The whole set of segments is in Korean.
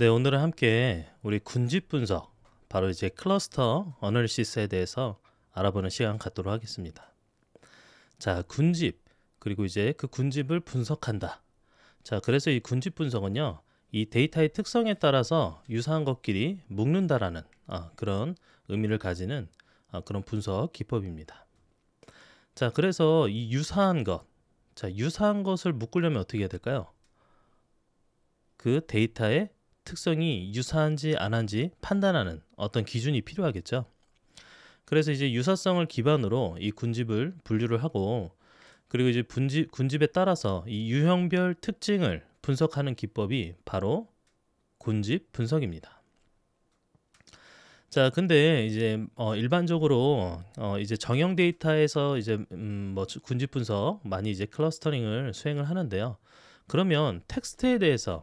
네, 오늘은 함께 우리 군집 분석, 바로 이제 클러스터 어널리시스에 대해서 알아보는 시간 갖도록 하겠습니다. 자, 군집, 그리고 이제 그 군집을 분석한다. 자, 그래서 이 군집 분석은요, 이 데이터의 특성에 따라서 유사한 것끼리 묶는다라는 아, 그런 의미를 가지는 아, 그런 분석 기법입니다. 자, 그래서 이 유사한 것, 자, 유사한 것을 묶으려면 어떻게 해야 될까요? 그 데이터의 특성이 유사한지 안한지 판단하는 어떤 기준이 필요하겠죠. 그래서 이제 유사성을 기반으로 이 군집을 분류를 하고 그리고 이제 분집, 군집에 따라서 이 유형별 특징을 분석하는 기법이 바로 군집 분석입니다. 자, 근데 이제 어, 일반적으로 어, 이제 정형 데이터에서 이제 음, 뭐 군집 분석 많이 이제 클러스터링을 수행을 하는데요. 그러면 텍스트에 대해서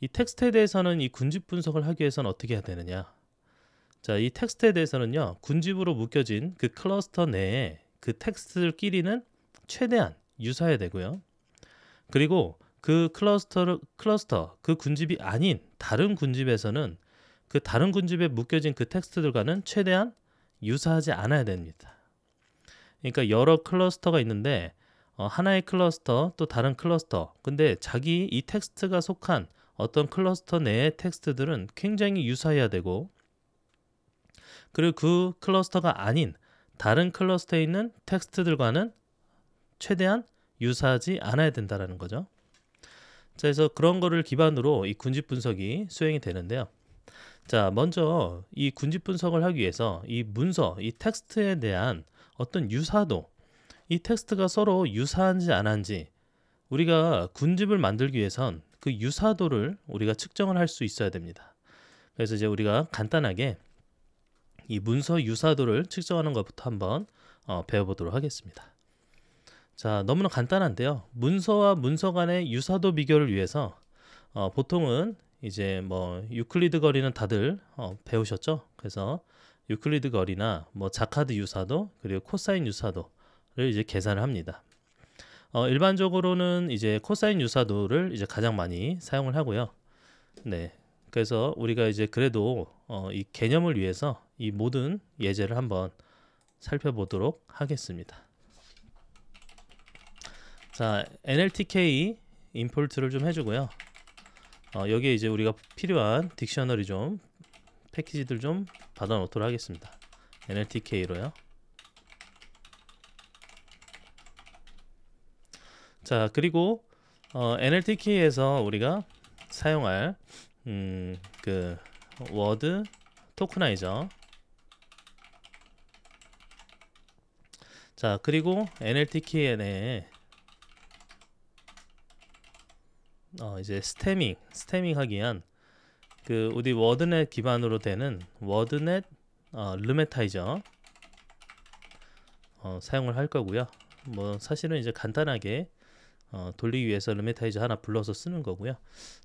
이 텍스트에 대해서는 이 군집 분석을 하기 위해서는 어떻게 해야 되느냐? 자, 이 텍스트에 대해서는요. 군집으로 묶여진 그 클러스터 내에 그 텍스트끼리는 들 최대한 유사해야 되고요. 그리고 그 클러스터 를 클러스터 그 군집이 아닌 다른 군집에서는 그 다른 군집에 묶여진 그 텍스트들과는 최대한 유사하지 않아야 됩니다. 그러니까 여러 클러스터가 있는데 어, 하나의 클러스터 또 다른 클러스터 근데 자기 이 텍스트가 속한 어떤 클러스터 내의 텍스트들은 굉장히 유사해야 되고 그리고 그 클러스터가 아닌 다른 클러스터에 있는 텍스트들과는 최대한 유사하지 않아야 된다라는 거죠. 자, 그래서 그런 거를 기반으로 이 군집 분석이 수행이 되는데요. 자, 먼저 이 군집 분석을 하기 위해서 이 문서, 이 텍스트에 대한 어떤 유사도, 이 텍스트가 서로 유사한지 안한지, 우리가 군집을 만들기 위해선 그 유사도를 우리가 측정을 할 수 있어야 됩니다. 그래서 이제 우리가 간단하게 이 문서 유사도를 측정하는 것부터 한번 어, 배워보도록 하겠습니다. 자, 너무나 간단한데요. 문서와 문서 간의 유사도 비교를 위해서 어, 보통은 이제 뭐 유클리드 거리는 다들 어, 배우셨죠? 그래서 유클리드 거리나 뭐 자카드 유사도 그리고 코사인 유사도를 이제 계산을 합니다. 어, 일반적으로는 이제 코사인 유사도를 이제 가장 많이 사용을 하고요. 네. 그래서 우리가 이제 그래도 어, 이 개념을 위해서 이 모든 예제를 한번 살펴보도록 하겠습니다. 자, NLTK i m p o r t 를좀 해주고요. 어, 여기에 이제 우리가 필요한 딕셔너리 좀 패키지들 좀 받아 놓도록 하겠습니다. NLTK로요. 자 그리고 어, NLTK에서 우리가 사용할 음, 그 워드 토크나이저 자 그리고 NLTK에 어, 이제 스태밍 스태밍 하기 위한 그 우리 워드넷 기반으로 되는 워드넷 어, 르메타이저 어, 사용을 할 거고요 뭐 사실은 이제 간단하게 어, 돌리기 위해서 르메타이저 하나 불러서 쓰는 거고요.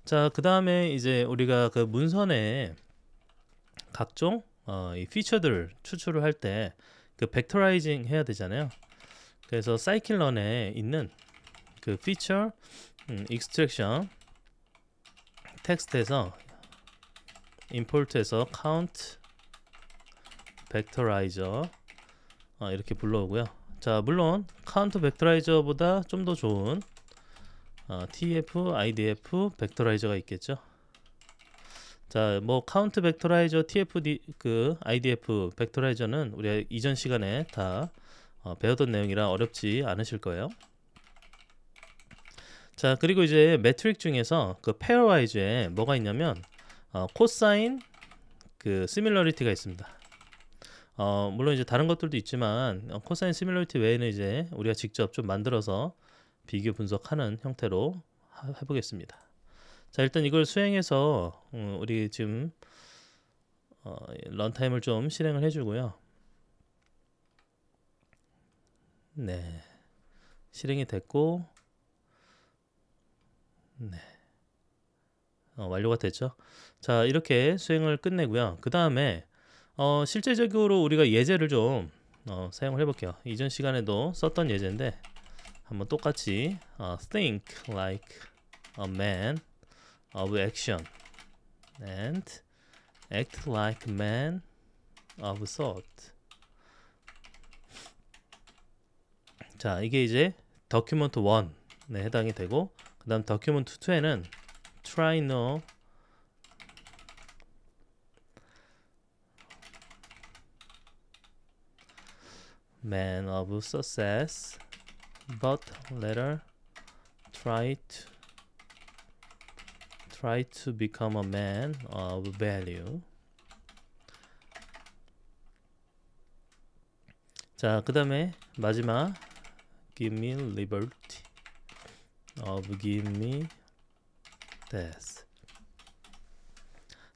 자, 그 다음에 이제 우리가 그 문선에 각종 어, 이 피처들 추출을 할 때 그 벡터라이징 해야 되잖아요. 그래서 사이클런에 있는 그 피처 음, 익스트랙션 텍스트에서 임포트에서 count 벡터라이저 어, 이렇게 불러오고요. 자 물론 카운트 벡터라이저보다 좀 더 좋은 어, TF, IDF, 벡터라이저가 있겠죠. 자, 뭐 카운트 벡터라이저, t f 그 IDF 벡터라이저는 우리가 이전 시간에 다 어, 배웠던 내용이라 어렵지 않으실 거예요. 자, 그리고 이제 매트릭 중에서 그 페어와이즈에 뭐가 있냐면 어, 코사인 그시뮬러리티가 있습니다. 어, 물론 이제 다른 것들도 있지만 어, 코사인 시뮬러리티 외에는 이제 우리가 직접 좀 만들어서 비교 분석하는 형태로 해보겠습니다. 자 일단 이걸 수행해서 어, 우리 지금 어, 런타임을 좀 실행을 해주고요. 네, 실행이 됐고, 네, 어, 완료가 됐죠. 자 이렇게 수행을 끝내고요. 그 다음에 어, 실제적으로 우리가 예제를 좀 어, 사용을 해볼게요. 이전 시간에도 썼던 예제인데 한번 똑같이 어, think like a man of action and act like a man of thought 자 이게 이제 document 1에 해당이 되고 그 다음 document 2에는 try no man of success but later try to try to become a man of value. 자, 그 다음에 마지막 give me liberty of give me death.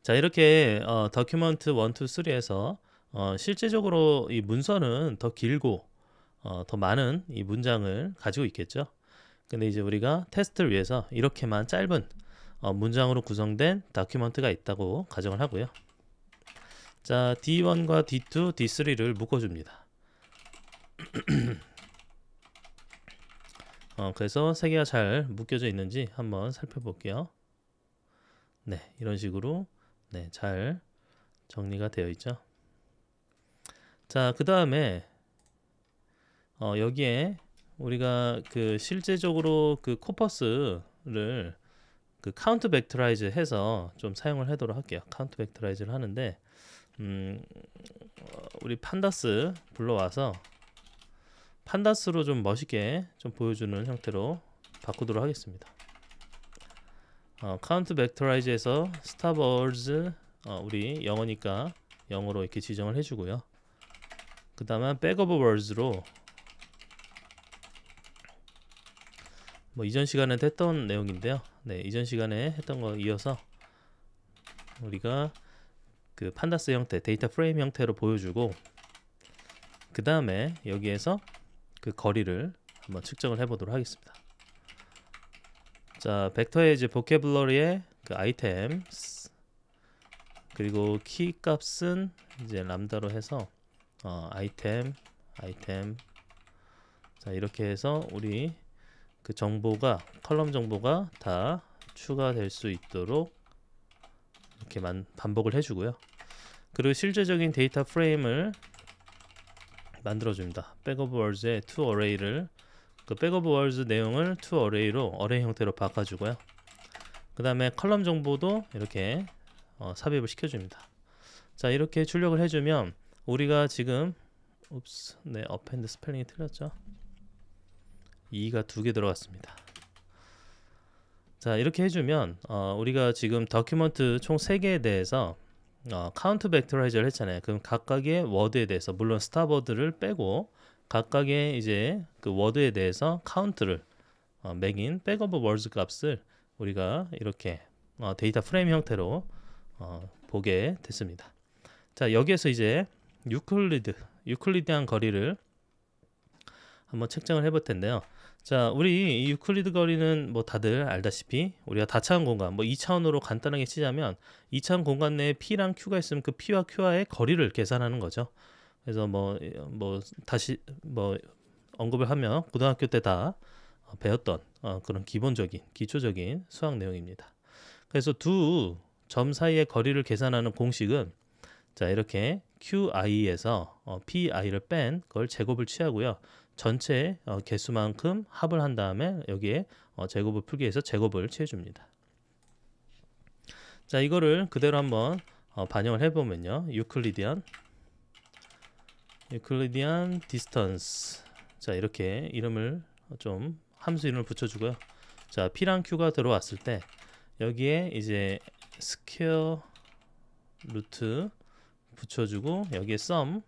자, 이렇게 어, document 1, 2, 3에서 어, 실제적으로 이 문서는 더 길고 어, 더 많은 이 문장을 가지고 있겠죠. 근데 이제 우리가 테스트를 위해서 이렇게만 짧은 어, 문장으로 구성된 다큐먼트가 있다고 가정을 하고요. 자, D1과 D2, D3를 묶어줍니다. 어, 그래서 세 개가 잘 묶여져 있는지 한번 살펴볼게요. 네, 이런 식으로 네, 잘 정리가 되어 있죠. 자, 그 다음에 어, 여기에 우리가 그 실제적으로 그 코퍼스를 그 카운트 벡터라이즈 해서 좀 사용을 하도록 할게요. 카운트 벡터라이즈를 하는데 음, 어, 우리 판다스 불러와서 판다스로 좀 멋있게 좀 보여주는 형태로 바꾸도록 하겠습니다. 어, 카운트 벡터라이즈에서 스타벌즈 어, 우리 영어니까 영어로 이렇게 지정을 해주고요. 그 다음에 백업 어버즈로 뭐 이전 시간에 했던 내용인데요. 네, 이전 시간에 했던 거 이어서 우리가 그 판다스 형태, 데이터 프레임 형태로 보여주고 그 다음에 여기에서 그 거리를 한번 측정을 해보도록 하겠습니다. 자, 벡터의 이제 보케블러리의 그 아이템 그리고 키 값은 이제 람다로 해서 어, 아이템 아이템 자 이렇게 해서 우리 그 정보가 컬럼 정보가 다 추가될 수 있도록 이렇게 만, 반복을 해주고요. 그리고 실제적인 데이터 프레임을 만들어줍니다. 백업 월즈의 t 어레이를그 백업 월즈 내용을 t 어레이로 어레이 형태로 바꿔주고요. 그 다음에 컬럼 정보도 이렇게 어, 삽입을 시켜줍니다. 자 이렇게 출력을 해주면 우리가 지금 옵스 네 어펜드 스펠링이 틀렸죠. 2가 두 개 들어갔습니다. 자 이렇게 해주면 어, 우리가 지금 더큐먼트 총 3개에 대해서 어, 카운트 벡터라이저를 했잖아요. 그럼 각각의 워드에 대해서 물론 스타버드를 빼고 각각의 이제 그 워드에 대해서 카운트를 어, 매긴 백업 월즈 값을 우리가 이렇게 어, 데이터 프레임 형태로 어, 보게 됐습니다. 자 여기에서 이제 유클리드 유클리드한 거리를 한번 측정을 해볼 텐데요. 자, 우리 유클리드 거리는 뭐 다들 알다시피 우리가 다차원 공간, 뭐 2차원으로 간단하게 치자면 2차원 공간 내에 P랑 Q가 있으면 그 P와 Q와의 거리를 계산하는 거죠. 그래서 뭐, 뭐, 다시 뭐 언급을 하면 고등학교 때다 어, 배웠던 어, 그런 기본적인, 기초적인 수학 내용입니다. 그래서 두 점 사이의 거리를 계산하는 공식은 자, 이렇게 QI에서 어, PI를 뺀 걸 제곱을 취하고요. 전체 어, 개수만큼 합을 한 다음에 여기에 어, 제곱을 풀기 위해서 제곱을 취해줍니다. 자 이거를 그대로 한번 어, 반영을 해보면요. 유클리디안 유클리디안 디스턴스 자 이렇게 이름을 어, 좀 함수 이름을 붙여주고요. 자 P랑 Q가 들어왔을 때 여기에 이제 스퀘어 루트 붙여주고 여기에 sum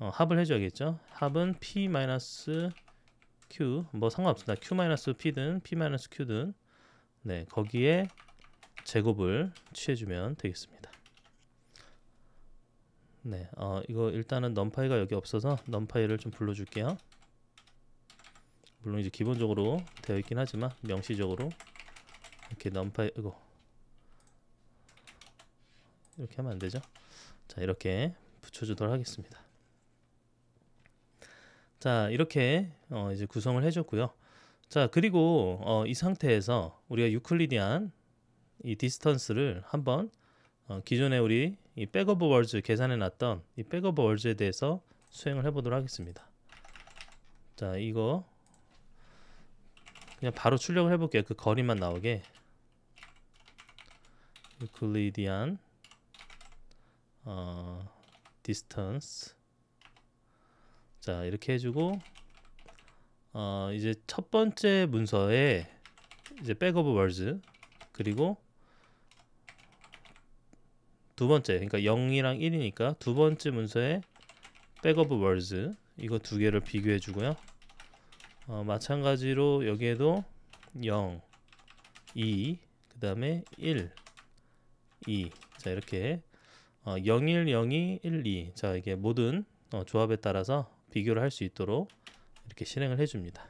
어, 합을 해줘야겠죠. 합은 p 마이너스 q 뭐 상관없습니다. q 마이너스 p든 p 마이너스 q든 네 거기에 제곱을 취해주면 되겠습니다. 네, 어, 이거 일단은 넘파이가 여기 없어서 넘파이를 좀 불러줄게요. 물론 이제 기본적으로 되어 있긴 하지만 명시적으로 이렇게 넘파이 이거 이렇게 하면 안 되죠? 자, 이렇게 붙여주도록 하겠습니다. 자, 이렇게 어, 이제 구성을 해줬고요. 자, 그리고 어, 이 상태에서 우리가 유클리디안 이 디스턴스를 한번 어, 기존에 우리 이 백오브 월즈 계산해 놨던 이 백오브 월즈에 대해서 수행을 해보도록 하겠습니다. 자, 이거 그냥 바로 출력을 해볼게요. 그 거리만 나오게. 유클리디안 어, 디스턴스 자 이렇게 해주고 어, 이제 첫 번째 문서에 이제 백업 월즈 그리고 두 번째 그러니까 0이랑 1이니까 두 번째 문서에 백업 월즈 이거 두 개를 비교해 주고요 어, 마찬가지로 여기에도 0 2, 그 다음에 1, 2. 자, 이렇게 어, 0, 1, 0, 2, 1, 2. 자, 이게 모든 어, 조합에 따라서 비교를 할 수 있도록 이렇게 실행을 해줍니다.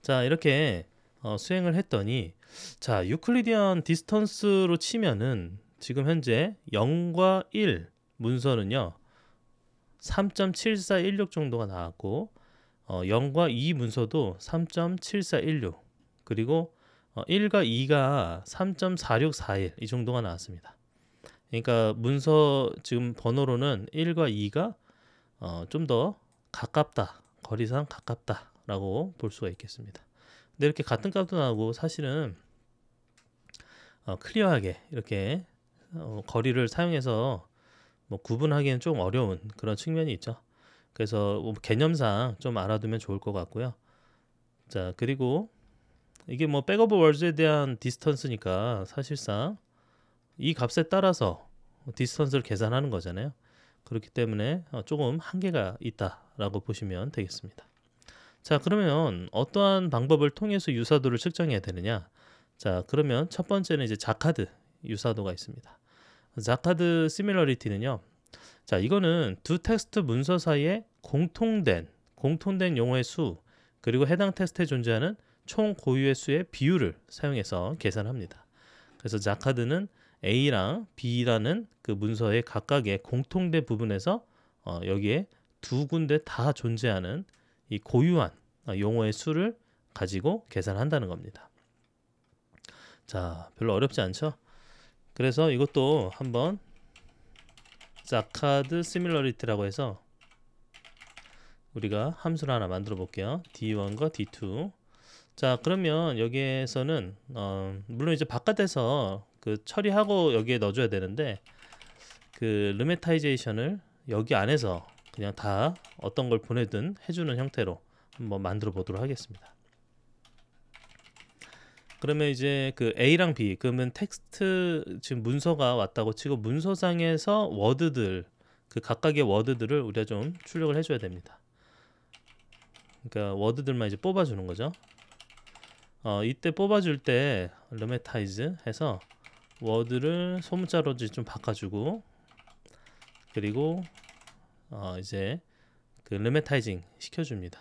자 이렇게 어, 수행을 했더니 자 유클리디언 디스턴스로 치면은 지금 현재 0과 1 문서는요 3.7416 정도가 나왔고 어, 0과 2 문서도 3.7416 그리고 어, 1과 2가 3.4641 이 정도가 나왔습니다. 그러니까 문서 지금 번호로는 1과 2가 어, 좀 더 가깝다. 거리상 가깝다라고 볼 수가 있겠습니다. 근데 이렇게 같은 값도 나오고 사실은 어, 클리어하게 이렇게 어, 거리를 사용해서 뭐 구분하기는 좀 어려운 그런 측면이 있죠. 그래서 뭐 개념상 좀 알아두면 좋을 것 같고요. 자 그리고 이게 뭐 백업 월즈에 대한 디스턴스니까 사실상 이 값에 따라서 디스턴스를 계산하는 거잖아요. 그렇기 때문에 어, 조금 한계가 있다라고 보시면 되겠습니다. 자, 그러면 어떠한 방법을 통해서 유사도를 측정해야 되느냐? 자, 그러면 첫 번째는 이제 자카드 유사도가 있습니다. 자카드 시밀러리티는요. 자, 이거는 두 텍스트 문서 사이에 공통된 공통된 용어의 수 그리고 해당 텍스트에 존재하는 총 고유의 수의 비율을 사용해서 계산합니다. 그래서 자카드는 A랑 B라는 그 문서의 각각의 공통된 부분에서 어, 여기에 두 군데 다 존재하는 이 고유한 어, 용어의 수를 가지고 계산한다는 겁니다. 자, 별로 어렵지 않죠? 그래서 이것도 한번 자카드 시뮬러리티라고 해서 우리가 함수를 하나 만들어 볼게요. D1과 D2. 자, 그러면 여기에서는 어, 물론 이제 바깥에서 그 처리하고 여기에 넣어줘야 되는데 그 르메타이제이션을 여기 안에서 그냥 다 어떤 걸 보내든 해주는 형태로 한번 만들어 보도록 하겠습니다. 그러면 이제 그 A랑 B 그러면 텍스트 지금 문서가 왔다고 치고 문서상에서 워드들 그 각각의 워드들을 우리가 좀 출력을 해줘야 됩니다. 그러니까 워드들만 이제 뽑아주는 거죠. 어, 이때 뽑아줄 때 르메타이즈 해서 워드를 소문자로 좀 바꿔주고 그리고 어 이제 그 르메타이징 시켜줍니다.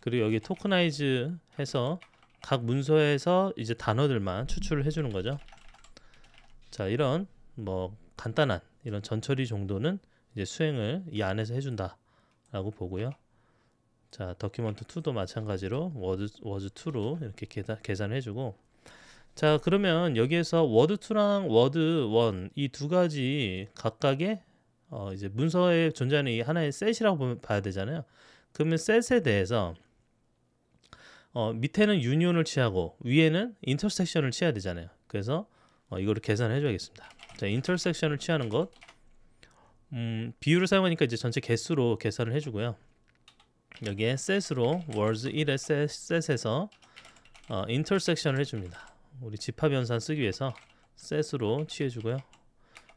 그리고 여기 토크나이즈 해서 각 문서에서 이제 단어들만 추출을 해주는 거죠. 자 이런 뭐 간단한 이런 전처리 정도는 이제 수행을 이 안에서 해준다라고 보고요. 자, 더큐먼트 2도 마찬가지로 워드 워드 2로 이렇게 계산, 계산을 해주고 자 그러면 여기에서 워드 2랑 워드 1이 두 가지 각각의 어 이제 문서에 존재하는 이 하나의 셋이라고 보면 봐야 되잖아요. 그러면 셋에 대해서 어 밑에는 유니온을 취하고 위에는 인터섹션을 취해야 되잖아요. 그래서 어 이거를 계산해 줘야겠습니다. 자, 인터섹션을 취하는 것 음, 비율을 사용하니까 이제 전체 개수로 계산을 해 주고요. 여기에 셋으로 words 1의 셋, 에서 어, 인터섹션을 해 줍니다. 우리 집합 연산 쓰기 위해서 셋으로 취해주고요.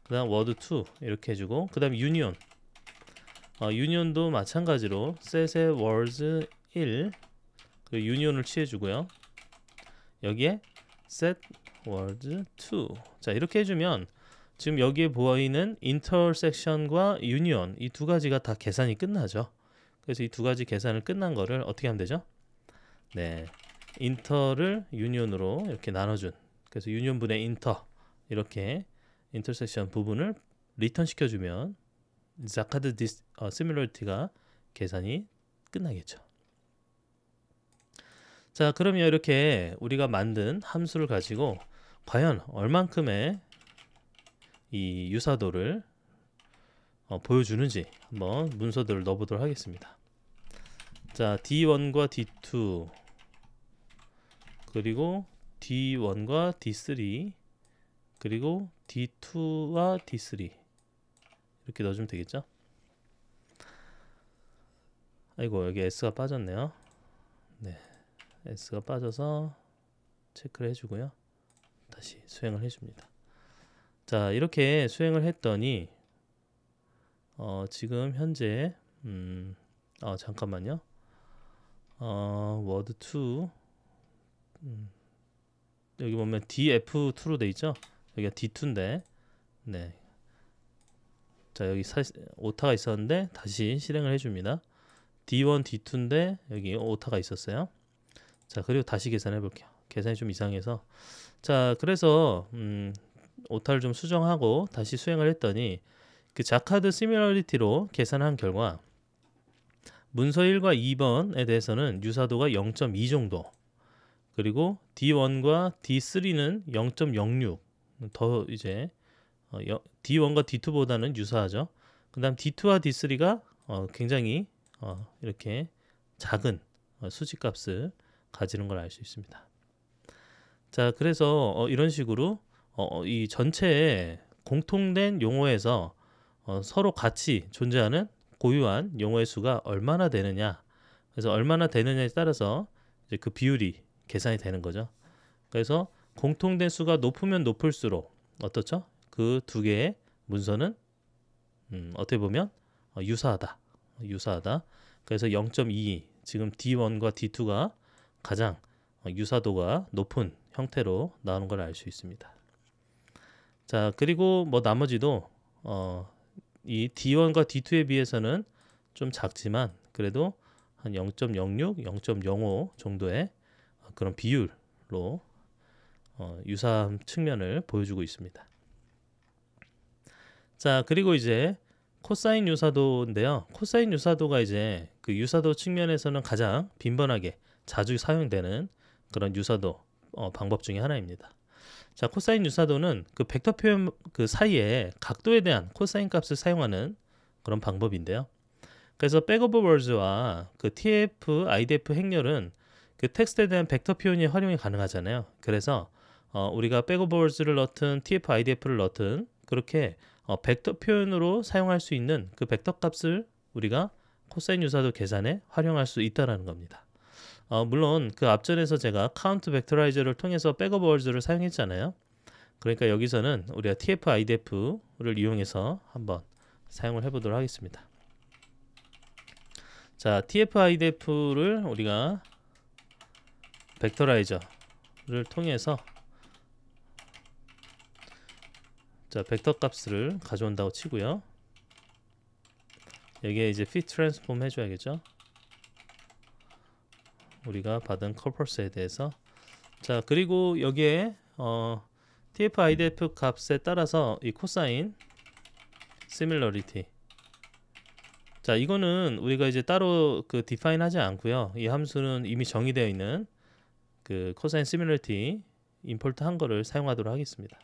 그 다음 워드 2 이렇게 해주고 그 다음 유니온 어, 유니온도 마찬가지로 셋의 월즈 1 그리고 유니온을 취해주고요. 여기에 set w o r d 2 자, 이렇게 해주면 지금 여기에 보이는 intersection과 union 이 두 가지가 다 계산이 끝나죠. 그래서 이 두 가지 계산을 끝난 거를 어떻게 하면 되죠? 네. 인터를 유니온으로 이렇게 나눠준 그래서 유니온분의 인터 이렇게 인터섹션 부분을 리턴 시켜주면 자카드 디스, 어, 시뮬러리티가 계산이 끝나겠죠. 자 그러면 이렇게 우리가 만든 함수를 가지고 과연 얼만큼의 이 유사도를 어, 보여주는지 한번 문서들을 넣어보도록 하겠습니다. 자 D1과 D2 그리고 D1과 D3 그리고 D2와 D3 이렇게 넣어주면 되겠죠? 아이고 여기 S가 빠졌네요 네 S가 빠져서 체크를 해주고요 다시 수행을 해줍니다 자 이렇게 수행을 했더니 어, 지금 현재 음, 어, 잠깐만요 어, 워드 2 음, 여기 보면 DF2로 돼 있죠. 여기가 D2인데 네. 자 여기 사, 오타가 있었는데 다시 실행을 해줍니다. D1, D2인데 여기 오타가 있었어요. 자 그리고 다시 계산해 볼게요. 계산이 좀 이상해서 자 그래서 음, 오타를 좀 수정하고 다시 수행을 했더니 그 자카드 시뮬러리티로 계산한 결과 문서 1과 2번에 대해서는 유사도가 0.2 정도 그리고 D1과 D3는 0.06. 더 이제 D1과 어, D2보다는 유사하죠. 그다음 D2와 D3가 어, 굉장히 어, 이렇게 작은 어, 수치값을 가지는 걸 알 수 있습니다. 자, 그래서 어, 이런 식으로 어, 이 전체의 공통된 용어에서 서로 같이 존재하는 고유한 용어의 수가 얼마나 되느냐, 그래서 얼마나 되느냐에 따라서 이제 그 비율이 계산이 되는 거죠. 그래서 공통된 수가 높으면 높을수록 어떻죠? 그 두 개의 문서는 음, 어떻게 보면 어, 유사하다. 유사하다. 그래서 0 2 지금 D1과 D2가 가장 어, 유사도가 높은 형태로 나오는 걸 알 수 있습니다. 자 그리고 뭐 나머지도 어, 이 D1과 D2에 비해서는 좀 작지만 그래도 한 0.06, 0.05 정도의 그런 비율로 어, 유사한 측면을 보여주고 있습니다. 자, 그리고 이제 코사인 유사도인데요. 코사인 유사도가 이제 그 유사도 측면에서는 가장 빈번하게 자주 사용되는 그런 유사도 어, 방법 중의 하나입니다. 자, 코사인 유사도는 그 벡터 표현 그 사이에 각도에 대한 코사인 값을 사용하는 그런 방법인데요. 그래서 백오브 월즈와 그 TF, IDF 행렬은 그 텍스트에 대한 벡터 표현이 활용이 가능하잖아요. 그래서 어, 우리가 백오버즈를 넣든 TF IDF를 넣든 그렇게 어, 벡터 표현으로 사용할 수 있는 그 벡터 값을 우리가 코사인 유사도 계산에 활용할 수 있다라는 겁니다. 어, 물론 그 앞전에서 제가 카운트 벡터라이저를 통해서 백오버즈를 사용했잖아요. 그러니까 여기서는 우리가 TF IDF를 이용해서 한번 사용을 해보도록 하겠습니다. 자, TF IDF를 우리가 벡터라이저를 통해서 자 벡터 값을 가져온다고 치고요 여기에 이제 fit transform 해줘야겠죠 우리가 받은 corpus에 대해서 자 그리고 여기에 어, tf idf 값에 따라서 이 코사인 similarity 자 이거는 우리가 이제 따로 그 define 하지 않고요 이 함수는 이미 정의되어 있는 그 코사인 시뮬러티 임폴트 한 거를 사용하도록 하겠습니다.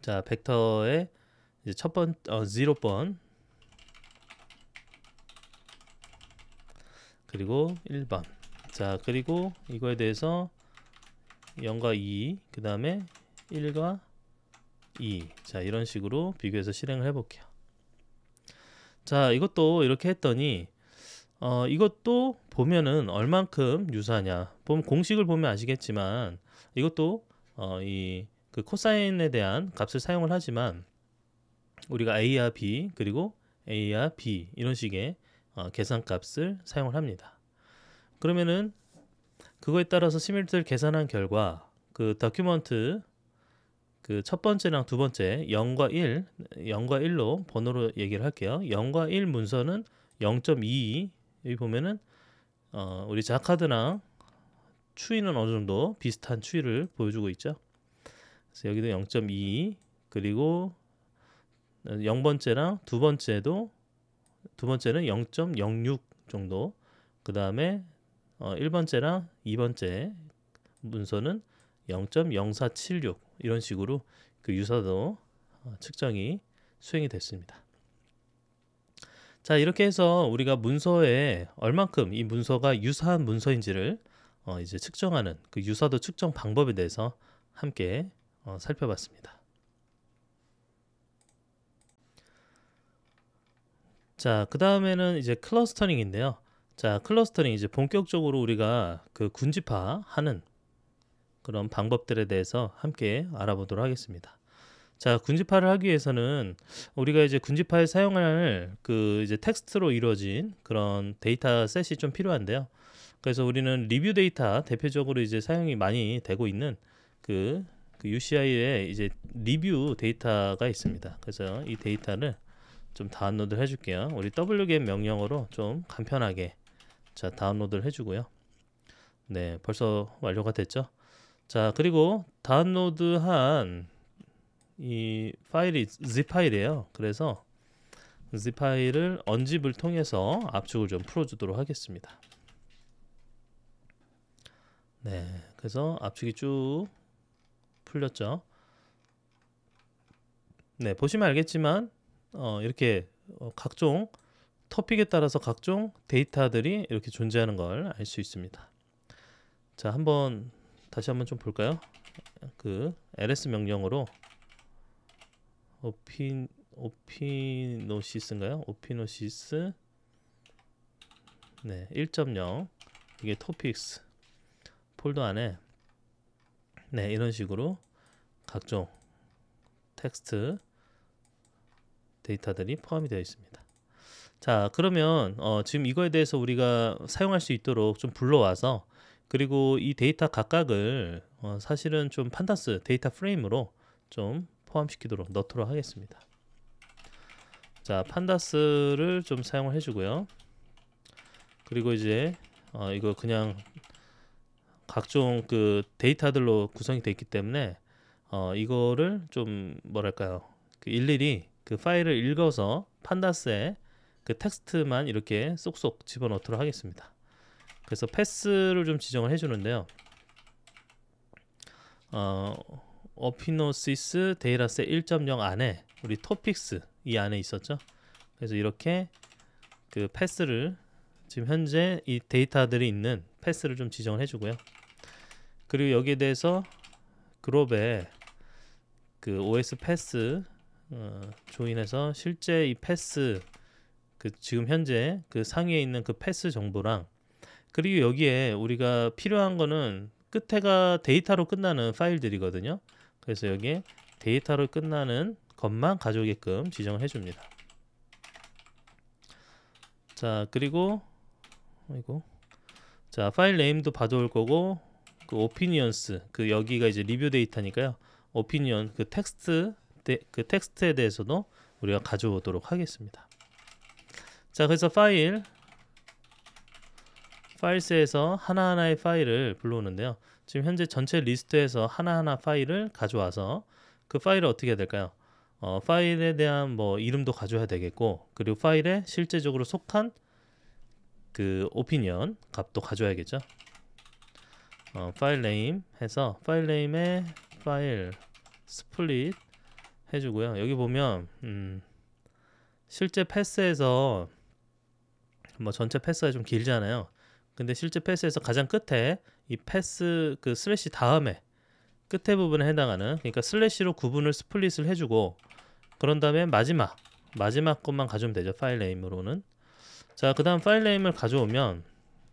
자, 벡터의 이제 첫 번, 어, 0번 그리고 1번 자 그리고 이거에 대해서 0과 2, 그 다음에 1과 2. 자, 이런 식으로 비교해서 실행을 해볼게요. 자, 이것도 이렇게 했더니 어, 이것도 보면은 얼만큼 유사하냐. 보면 공식을 보면 아시겠지만 이것도 어, 이그 코사인에 대한 값을 사용을 하지만 우리가 a와 b 그리고 a와 b 이런 식의 어, 계산값을 사용을 합니다. 그러면은 그거에 따라서 시뮬들 계산한 결과 그 다큐먼트 그 첫 번째랑 두 번째 0과 1, 0과 1로 번호로 얘기를 할게요. 0과 1 문서는 0.22 여기 보면은 어, 우리 자카드랑 추이는 어느 정도 비슷한 추이를 보여주고 있죠. 그래서 여기도 0.2 그리고 0번째랑 두 번째도 두 번째는 0.06 정도 그 다음에 어, 1번째랑 2번째 문서는 0.0476 이런 식으로 그 유사도 어, 측정이 수행이 됐습니다. 자, 이렇게 해서 우리가 문서에 얼만큼 이 문서가 유사한 문서인지를 어, 이제 측정하는 그 유사도 측정 방법에 대해서 함께 어, 살펴봤습니다. 자, 그 다음에는 이제 클러스터링인데요. 자, 클러스터링 이제 본격적으로 우리가 그 군집화하는 그런 방법들에 대해서 함께 알아보도록 하겠습니다. 자, 군지파를 하기 위해서는 우리가 이제 군지파에 사용할 그 이제 텍스트로 이루어진 그런 데이터 셋이 좀 필요한데요. 그래서 우리는 리뷰 데이터 대표적으로 이제 사용이 많이 되고 있는 그, 그 u c i 에 이제 리뷰 데이터가 있습니다. 그래서 이 데이터를 좀 다운로드 해줄게요. 우리 w g e 명령어로 좀 간편하게 자 다운로드를 해주고요. 네, 벌써 완료가 됐죠. 자, 그리고 다운로드한 이 파일이 zip 파일이에요. 그래서 zip 파일을 언집을 통해서 압축을 좀 풀어주도록 하겠습니다. 네, 그래서 압축이 쭉 풀렸죠. 네, 보시면 알겠지만 어, 이렇게 어, 각종 토픽에 따라서 각종 데이터들이 이렇게 존재하는 걸 알 수 있습니다. 자, 한번 다시 한번 좀 볼까요? 그 ls 명령으로 오피 오피노시스인가요? 오피노시스 네, 1.0 이게 토픽스 폴더 안에 네, 이런 식으로 각종 텍스트 데이터들이 포함이 되어 있습니다. 자, 그러면 어, 지금 이거에 대해서 우리가 사용할 수 있도록 좀 불러와서 그리고 이 데이터 각각을 어, 사실은 좀 판다스 데이터 프레임으로 좀 포함시키도록 넣도록 하겠습니다. 자, 판다스를 좀 사용을 해주고요. 그리고 이제 어, 이거 그냥 각종 그 데이터들로 구성이 되어 있기 때문에 어, 이거를 좀 뭐랄까요 그 일일이 그 파일을 읽어서 판다스에 그 텍스트만 이렇게 쏙쏙 집어넣도록 하겠습니다. 그래서 패스를 좀 지정을 해주는데요. 어, 어피노시스 데이라세 1.0 안에 우리 토픽스 이 안에 있었죠. 그래서 이렇게 그 패스를 지금 현재 이 데이터들이 있는 패스를 좀 지정을 해주고요. 그리고 여기에 대해서 그룹에 그 OS 패스 어, 조인해서 실제 이 패스 그 지금 현재 그 상위에 있는 그 패스 정보랑 그리고 여기에 우리가 필요한 거는 끝에가 데이터로 끝나는 파일들이거든요. 그래서 여기에 데이터로 끝나는 것만 가져오게끔 지정을 해줍니다. 자 그리고 이거 자 파일 네임도 받아올 거고 그 오피니언스 그 여기가 이제 리뷰 데이터니까요. 오피니언 그 텍스트 데, 그 텍스트에 대해서도 우리가 가져오도록 하겠습니다. 자 그래서 파일 파일스에서 하나하나의 파일을 불러오는데요. 지금 현재 전체 리스트에서 하나하나 파일을 가져와서 그 파일을 어떻게 해야 될까요? 어, 파일에 대한 뭐 이름도 가져야 와 되겠고 그리고 파일에 실제적으로 속한 그 오피니언 값도 가져야겠죠. 와 어, 파일 네임 해서 파일 네임에 파일 스플릿 해주고요. 여기 보면 음, 실제 패스에서 뭐 전체 패스가 좀 길잖아요. 근데 실제 패스에서 가장 끝에 이 패스 그 슬래시 다음에 끝에 부분에 해당하는 그러니까 슬래시로 구분을 스플릿을 해주고 그런 다음에 마지막 마지막 것만 가져오면 되죠 파일 네임으로는 자 그 다음 파일 네임을 가져오면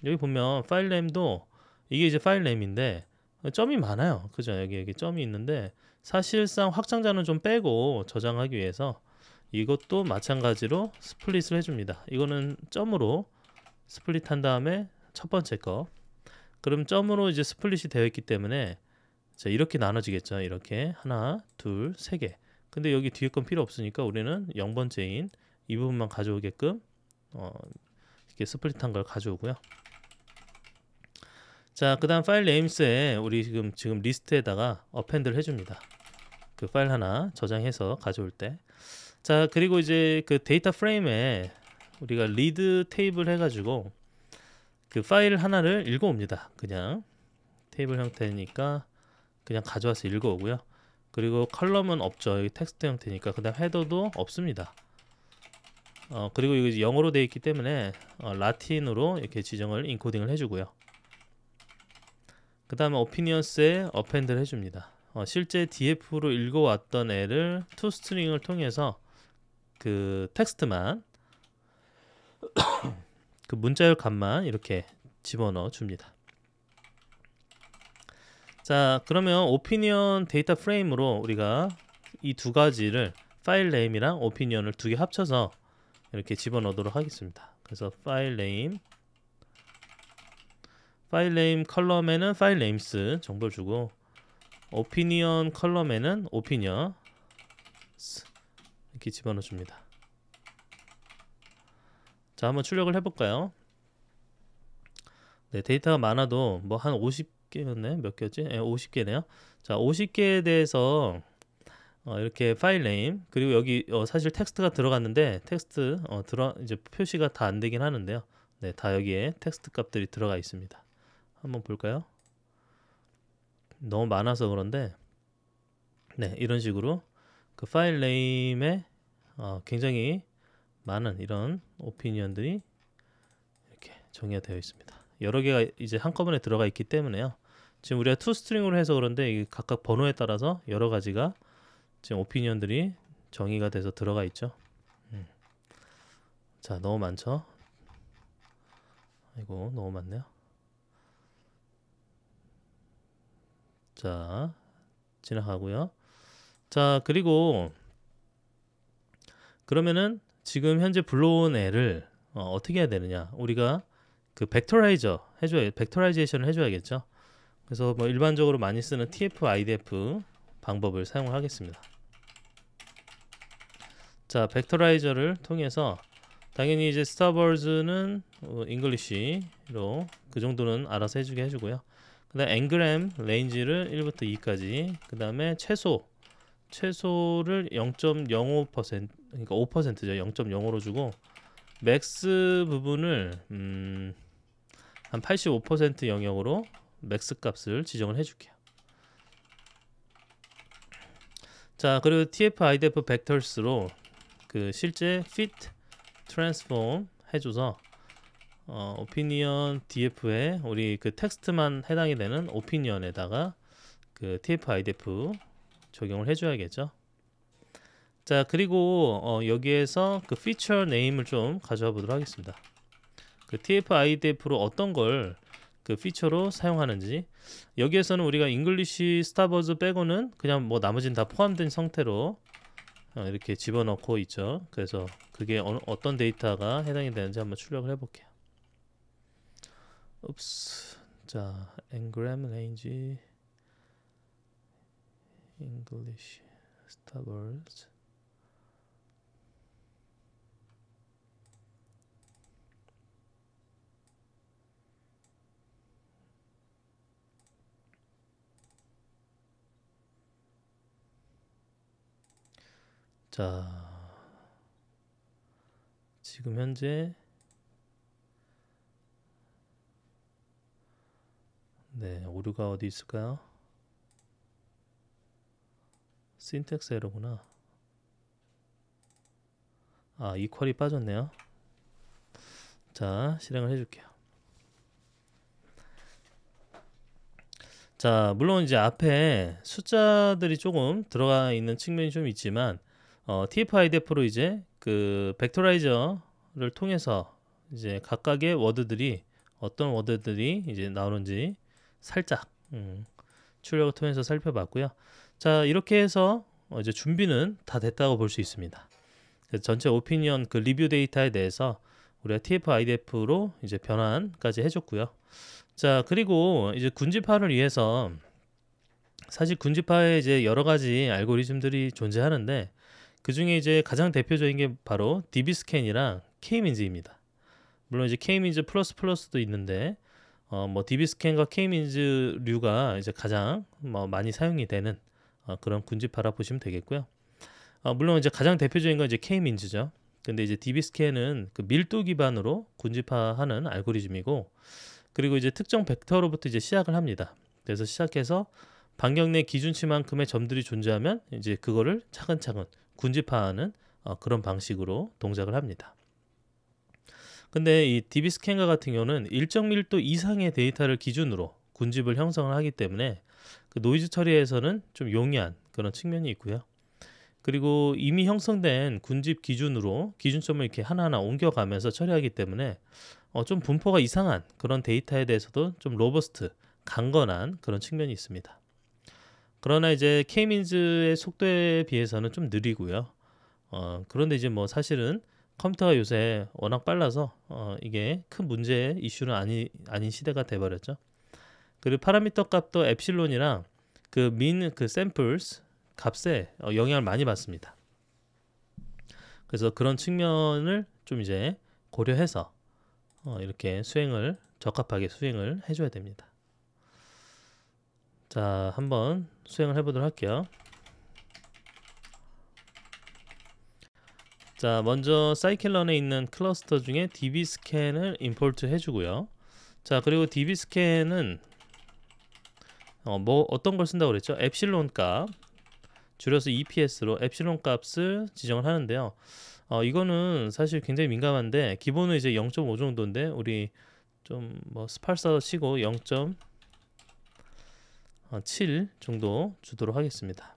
여기 보면 파일 네임도 이게 이제 파일 네임인데 점이 많아요 그죠 여기 여기 점이 있는데 사실상 확장자는 좀 빼고 저장하기 위해서 이것도 마찬가지로 스플릿을 해줍니다 이거는 점으로 스플릿 한 다음에 첫 번째 거 그럼 점으로 이제 스플릿이 되어 있기 때문에 자, 이렇게 나눠지겠죠. 이렇게 하나, 둘, 세 개. 근데 여기 뒤에 건 필요 없으니까 우리는 0번째인 이 부분만 가져오게끔 어, 이렇게 스플릿한 걸 가져오고요. 자, 그다음 파일 네임스에 우리 지금 지금 리스트에다가 어펜드를 해줍니다. 그 파일 하나 저장해서 가져올 때. 자, 그리고 이제 그 데이터 프레임에 우리가 리드 테이블 해가지고 그 파일 하나를 읽어옵니다. 그냥 테이블 형태니까 그냥 가져와서 읽어오고요. 그리고 컬럼은 없죠. 여기 텍스트 형태니까 그다음 헤더도 없습니다. 어, 그리고 이거 영어로 되어 있기 때문에 어, 라틴으로 이렇게 지정을 인코딩을 해주고요. 그 다음에 어피니언스에 어펜드를 해줍니다. 어, 실제 df로 읽어왔던 애를 투스트링을 통해서 그 텍스트만 그 문자열 값만 이렇게 집어넣어 줍니다. 자 그러면 오피니언 데이터 프레임으로 우리가 이 두 가지를 파일 네임이랑 오피니언을 두 개 합쳐서 이렇게 집어넣도록 하겠습니다. 그래서 파일 네임 파일 네임 컬럼에는 파일 네임스 정보 주고 오피니언 컬럼에는 오피니언 이렇게 집어넣어 줍니다. 자 한번 출력을 해볼까요? 네 데이터가 많아도 뭐 한 50개였네 몇 개였지? 네, 예, 50개네요. 자 50개에 대해서 어, 이렇게 파일 네임 그리고 여기 어, 사실 텍스트가 들어갔는데 텍스트 어, 들어 이제 표시가 다 안 되긴 하는데요. 네, 다 여기에 텍스트 값들이 들어가 있습니다. 한번 볼까요? 너무 많아서 그런데 네 이런 식으로 그 파일 네임에 어, 굉장히 많은 이런 오피니언들이 이렇게 정의가 되어 있습니다. 여러 개가 이제 한꺼번에 들어가 있기 때문에요. 지금 우리가 투 스트링으로 해서 그런데 각각 번호에 따라서 여러 가지가 지금 오피니언들이 정의가 돼서 들어가 있죠. 음. 자, 너무 많죠? 아이고 너무 많네요. 자, 지나가고요. 자, 그리고 그러면은 지금 현재 불러온 애를 어, 떻게 해야 되느냐? 우리가 그 벡터라이저 해줘야 벡터라이제이션을 해줘야겠죠. 그래서 뭐 일반적으로 많이 쓰는 TF, IDF 방법을 사용을 하겠습니다. 자, 벡터라이저를 통해서 당연히 이제 스타벌즈는 어, 잉글리쉬로그 정도는 알아서 해주게 해주고요. 그 다음 앵그램 레인지를 1부터 2까지 그 다음에 최소 최소를 0.05% 그러니까 5%죠. 0.05로 주고 맥스 부분을 음, 한 85% 영역으로 맥스 값을 지정을 해줄게요. 자 그리고 TF IDF 벡터스로 그 실제 fit transform 해줘서 어, 오피니언 DF에 우리 그 텍스트만 해당이 되는 오피니언에다가 그 TF IDF 적용을 해줘야겠죠. 자 그리고 어, 여기에서 그 feature name을 좀 가져와 보도록 하겠습니다. 그 TF IDF로 어떤 걸 그 f e a t u r e 로 사용하는지 여기에서는 우리가 english 잉글리시 스타버즈 빼고는 그냥 뭐 나머지는 다 포함된 상태로 어, 이렇게 집어넣고 있죠. 그래서 그게 어 어떤 데이터가 해당이 되는지 한번 출력을 해볼게요. 읍스 자 engram range English s t a r b u r s 자, 지금 현재 네, 오류가 어디 있을까요? s y n 에러구나. 아, 이 퀄이 빠졌네요. 자, 실행을 해줄게요. 자, 물론 이제 앞에 숫자들이 조금 들어가 있는 측면이 좀 있지만 어, TFI d f 로 이제 그 벡터라이저를 통해서 이제 각각의 워드들이 어떤 워드들이 이제 나오는지 살짝 음, 출력을 통해서 살펴봤고요. 자 이렇게 해서 어, 이제 준비는 다 됐다고 볼 수 있습니다. 그 전체 오피니언 그 리뷰 데이터에 대해서 우리가 TF-IDF로 이제 변환까지 해줬고요. 자 그리고 이제 군집화를 위해서 사실 군집화에 이제 여러 가지 알고리즘들이 존재하는데 그 중에 이제 가장 대표적인 게 바로 DB스캔이랑 K민즈입니다. 물론 이제 K민즈 플러스 플러스도 있는데 어, 뭐 DB스캔과 K민즈류가 이제 가장 뭐 많이 사용이 되는 어, 그런 군집화라 보시면 되겠고요. 어, 물론 이제 가장 대표적인 건 이제 K민즈죠. 근데 이제 DB스캔은 그 밀도 기반으로 군집화하는 알고리즘이고 그리고 이제 특정 벡터로부터 이제 시작을 합니다. 그래서 시작해서 반경 내 기준치만큼의 점들이 존재하면 이제 그거를 차근차근 군집화하는 어, 그런 방식으로 동작을 합니다. 근데 이 DB 스캔과 같은 경우는 일정 밀도 이상의 데이터를 기준으로 군집을 형성을 하기 때문에 그 노이즈 처리에서는 좀 용이한 그런 측면이 있고요. 그리고 이미 형성된 군집 기준으로 기준점을 이렇게 하나하나 옮겨가면서 처리하기 때문에 어, 좀 분포가 이상한 그런 데이터에 대해서도 좀 로버스트 강건한 그런 측면이 있습니다. 그러나 이제 케이민즈의 속도에 비해서는 좀 느리고요. 어, 그런데 이제 뭐 사실은 컴퓨터가 요새 워낙 빨라서 어, 이게 큰 문제 이슈는 아니 아닌 시대가 돼버렸죠. 그리고 파라미터 값도 엡실론이랑 그 민그 그 샘플스 값에 어, 영향을 많이 받습니다. 그래서 그런 측면을 좀 이제 고려해서 어, 이렇게 수행을 적합하게 수행을 해줘야 됩니다. 자, 한번 수행을 해보도록 할게요. 자, 먼저 사이클런에 있는 클러스터 중에 db 스캔을 임포트 해주고요. 자, 그리고 db 스캔은 어, 뭐 어떤 걸 쓴다고 그랬죠? 엡실론 값 줄여서 EPS로 엡실론 값을 지정을 하는데요. 어, 이거는 사실 굉장히 민감한데 기본은 이제 0.5 정도인데 우리 좀 뭐 스팔서 치고 0. 7 어, 정도 주도록 하겠습니다.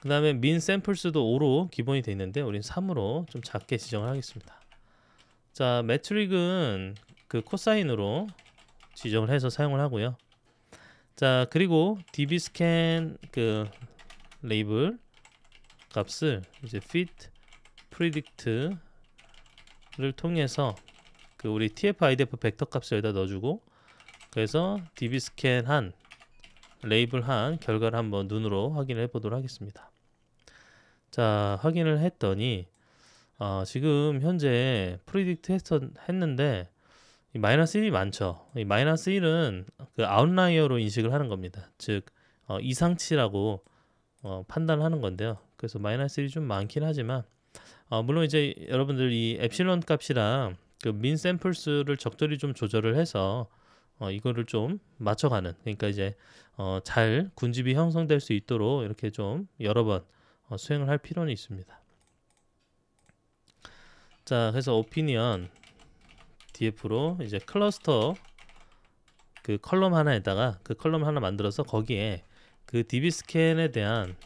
그 다음에 min m s a p l e s 도 5로 기본이 되어 있는데 우린 3으로 좀 작게 지정을 하겠습니다. 자 매트릭은 그 코사인으로 지정을 해서 사용을 하고요. 자 그리고 db s 스캔 그 레이블 값을 이제 fit predict를 통해서 그 우리 tf idf 벡터 값을 여기다 넣어주고 그래서 DB 스캔한 레이블한 결과를 한번 눈으로 확인해 보도록 하겠습니다. 자 확인을 했더니 어, 지금 현재 프리딕트 했, 했는데 마이너스 1이 많죠. 이 마이너스 1은 그 아웃라이어로 인식을 하는 겁니다. 즉 어, 이상치라고 어, 판단하는 을 건데요. 그래서 마이너스 1이 좀 많긴 하지만 어, 물론 이제 여러분들 이 엡실론 값이랑 그 민 샘플 수를 적절히 좀 조절을 해서 어, 이거를 좀 맞춰가는 그러니까 이제 어, 잘 군집이 형성될 수 있도록 이렇게 좀 여러 번 어, 수행을 할 필요는 있습니다. 자, 그래서 opinion DF로 이제 클러스터 그 컬럼 하나에다가 그 컬럼 하나 만들어서 거기에 그 DB 스캔에 대한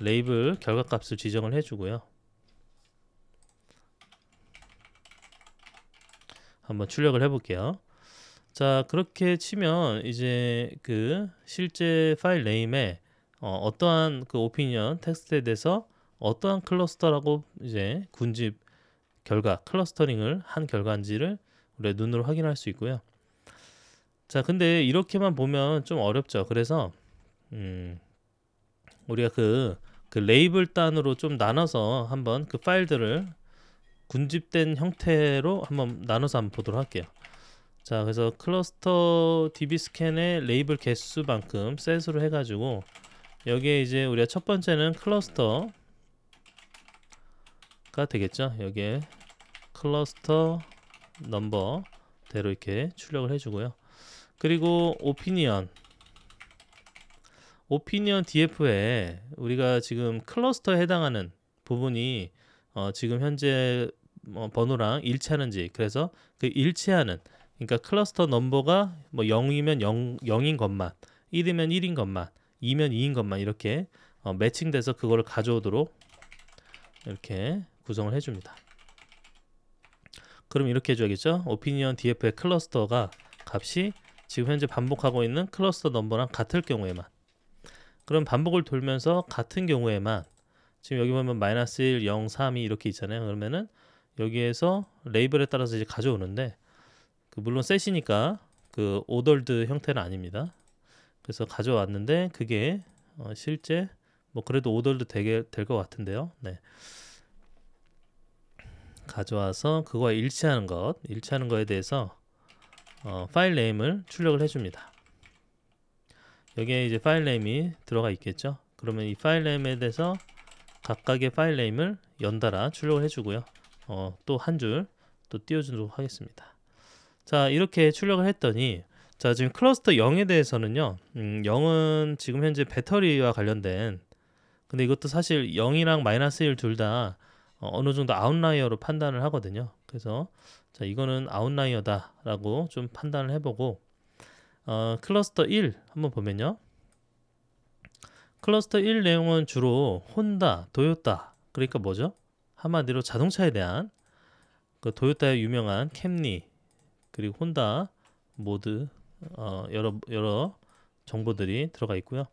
레이블 결과값을 지정을 해주고요. 한번 출력을 해볼게요. 자 그렇게 치면 이제 그 실제 파일 네임에 어, 떠한그 오피니언 텍스트에 대해서 어떠한 클러스터라고 이제 군집 결과 클러스터링을 한 결과인지를 우리 눈으로 확인할 수 있고요. 자 근데 이렇게만 보면 좀 어렵죠. 그래서 음, 우리가 그, 그 레이블 단으로 좀 나눠서 한번 그 파일들을 군집된 형태로 한번 나눠서 한번 보도록 할게요. 자 그래서 클러스터 DB 스캔의 레이블 개수만큼 센스로 해가지고 여기에 이제 우리가 첫 번째는 클러스터가 되겠죠 여기에 클러스터 넘버대로 이렇게 출력을 해주고요 그리고 오피니언 오피니언 DF에 우리가 지금 클러스터에 해당하는 부분이 어, 지금 현재 어, 번호랑 일치하는지 그래서 그 일치하는 그러니까 클러스터 넘버가 뭐 0이면 0, 0인 것만, 1이면 1인 것만, 2면 2인 것만 이렇게 어, 매칭돼서 그거를 가져오도록 이렇게 구성을 해줍니다. 그럼 이렇게 해줘야겠죠? 오피니언 DF의 클러스터가 값이 지금 현재 반복하고 있는 클러스터 넘버랑 같을 경우에만 그럼 반복을 돌면서 같은 경우에만 지금 여기 보면 마이너스 1, 0, 3, 이 이렇게 있잖아요. 그러면은 여기에서 레이블에 따라서 이제 가져오는데 그 물론 셋이니까 그 오덜드 형태는 아닙니다. 그래서 가져왔는데 그게 어 실제 뭐 그래도 오덜드 되게 될 것 같은데요. 네. 가져와서 그거와 일치하는 것, 일치하는 것에 대해서 어 파일 네임을 출력을 해줍니다. 여기에 이제 파일 네임이 들어가 있겠죠. 그러면 이 파일 네임에 대해서 각각의 파일 네임을 연달아 출력을 해주고요. 어, 또 한 줄 또 띄워주도록 하겠습니다. 자 이렇게 출력을 했더니 자 지금 클러스터 0에 대해서는요 음, 0은 지금 현재 배터리와 관련된 근데 이것도 사실 0이랑 마이너스 1 둘다 어, 어느 정도 아웃라이어로 판단을 하거든요 그래서 자 이거는 아웃라이어다 라고 좀 판단을 해보고 어, 클러스터 1 한번 보면요 클러스터 1 내용은 주로 혼다 도요타 그러니까 뭐죠 한마디로 자동차에 대한 그 도요타의 유명한 캠리 그리고 혼다 모드 어, 여러 여러 정보들이 들어가 있고요.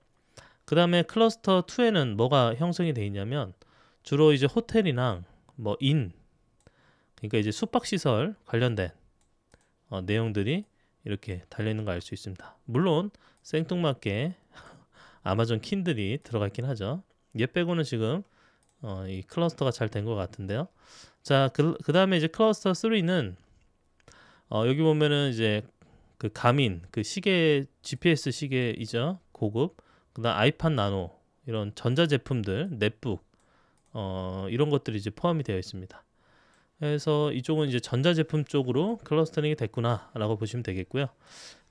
그 다음에 클러스터 2에는 뭐가 형성이 돼 있냐면 주로 이제 호텔이나뭐 인, 그러니까 이제 숙박시설 관련된 어, 내용들이 이렇게 달려있는 거 알 수 있습니다. 물론 생뚱맞게 아마존 킨들이 들어가 있긴 하죠. 얘 빼고는 지금 어, 이 클러스터가 잘 된 것 같은데요. 자, 그, 그 다음에 이제 클러스터 3는 어, 여기 보면은 이제 그 가민 그 시계 GPS 시계이죠 고급 그다음 아이팟 나노 이런 전자 제품들 넷북 어, 이런 것들이 이제 포함이 되어 있습니다. 그래서 이쪽은 이제 전자 제품 쪽으로 클러스터링이 됐구나라고 보시면 되겠고요.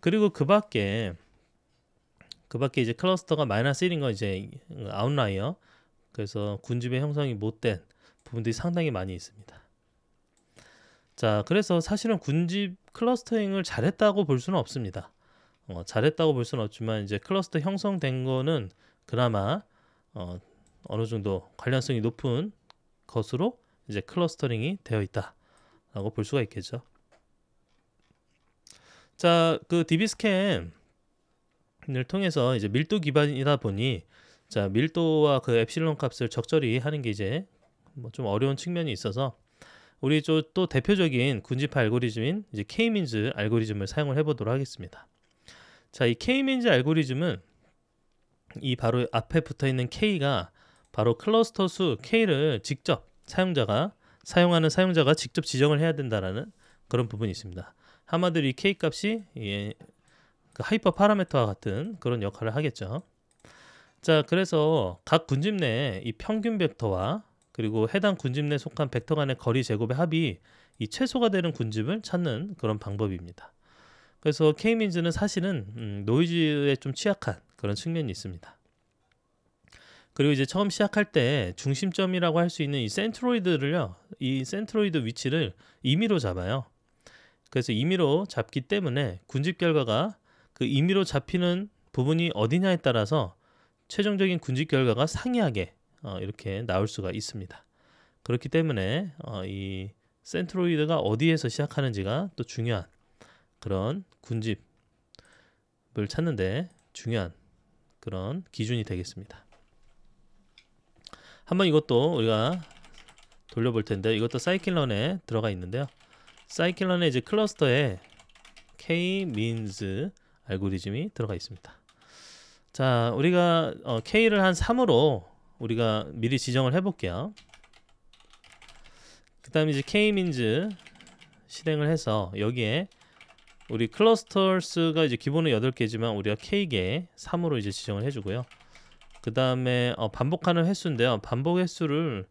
그리고 그 밖에 그 밖에 이제 클러스터가 마이너스 1인 건 이제 아웃라이어 그래서 군집의 형성이 못된 부분들이 상당히 많이 있습니다. 자, 그래서 사실은 군집 클러스터링을 잘했다고 볼 수는 없습니다. 어, 잘했다고 볼 수는 없지만 이제 클러스터 형성된 거는 그나마 어, 어느 정도 관련성이 높은 것으로 이제 클러스터링이 되어 있다라고 볼 수가 있겠죠. 자, 그 db스캔을 통해서 이제 밀도 기반이다 보니 자 밀도와 그 엡실론 값을 적절히 하는 게 이제 뭐좀 어려운 측면이 있어서 우리 또 대표적인 군집화 알고리즘인 이제 K-민즈 알고리즘을 사용을 해보도록 하겠습니다. 자, 이 K-민즈 알고리즘은 이 바로 앞에 붙어 있는 K가 바로 클러스터 수 K를 직접 사용자가 사용하는 사용자가 직접 지정을 해야 된다라는 그런 부분이 있습니다. 하마들 이 K 값이 예, 그 하이퍼 파라메터와 같은 그런 역할을 하겠죠. 자, 그래서 각 군집 내 이 평균 벡터와 그리고 해당 군집 내 속한 벡터 간의 거리 제곱의 합이 이 최소가 되는 군집을 찾는 그런 방법입니다. 그래서 케이민즈는 사실은 음, 노이즈에 좀 취약한 그런 측면이 있습니다. 그리고 이제 처음 시작할 때 중심점이라고 할 수 있는 이 센트로이드를요, 이 센트로이드 위치를 임의로 잡아요. 그래서 임의로 잡기 때문에 군집 결과가 그 임의로 잡히는 부분이 어디냐에 따라서 최종적인 군집 결과가 상이하게 어, 이렇게 나올 수가 있습니다. 그렇기 때문에 어, 이 센트로이드가 어디에서 시작하는지가 또 중요한 그런 군집을 찾는데 중요한 그런 기준이 되겠습니다. 한번 이것도 우리가 돌려볼 텐데 이것도 사이클런에 들어가 있는데요. 사이클런의 이제 클러스터에 k means 알고리즘이 들어가 있습니다. 자, 우리가 어, k를 한 3으로 우리가 미리 지정을 해볼게요. 그 다음에 이제 k m e n 실행을 해서 여기에 우리 클러스터스가 이제 기본은 8개지만 우리가 K개 3으로 이제 지정을 해주고요. 그 다음에 어 반복하는 횟수인데요. 반복 횟수를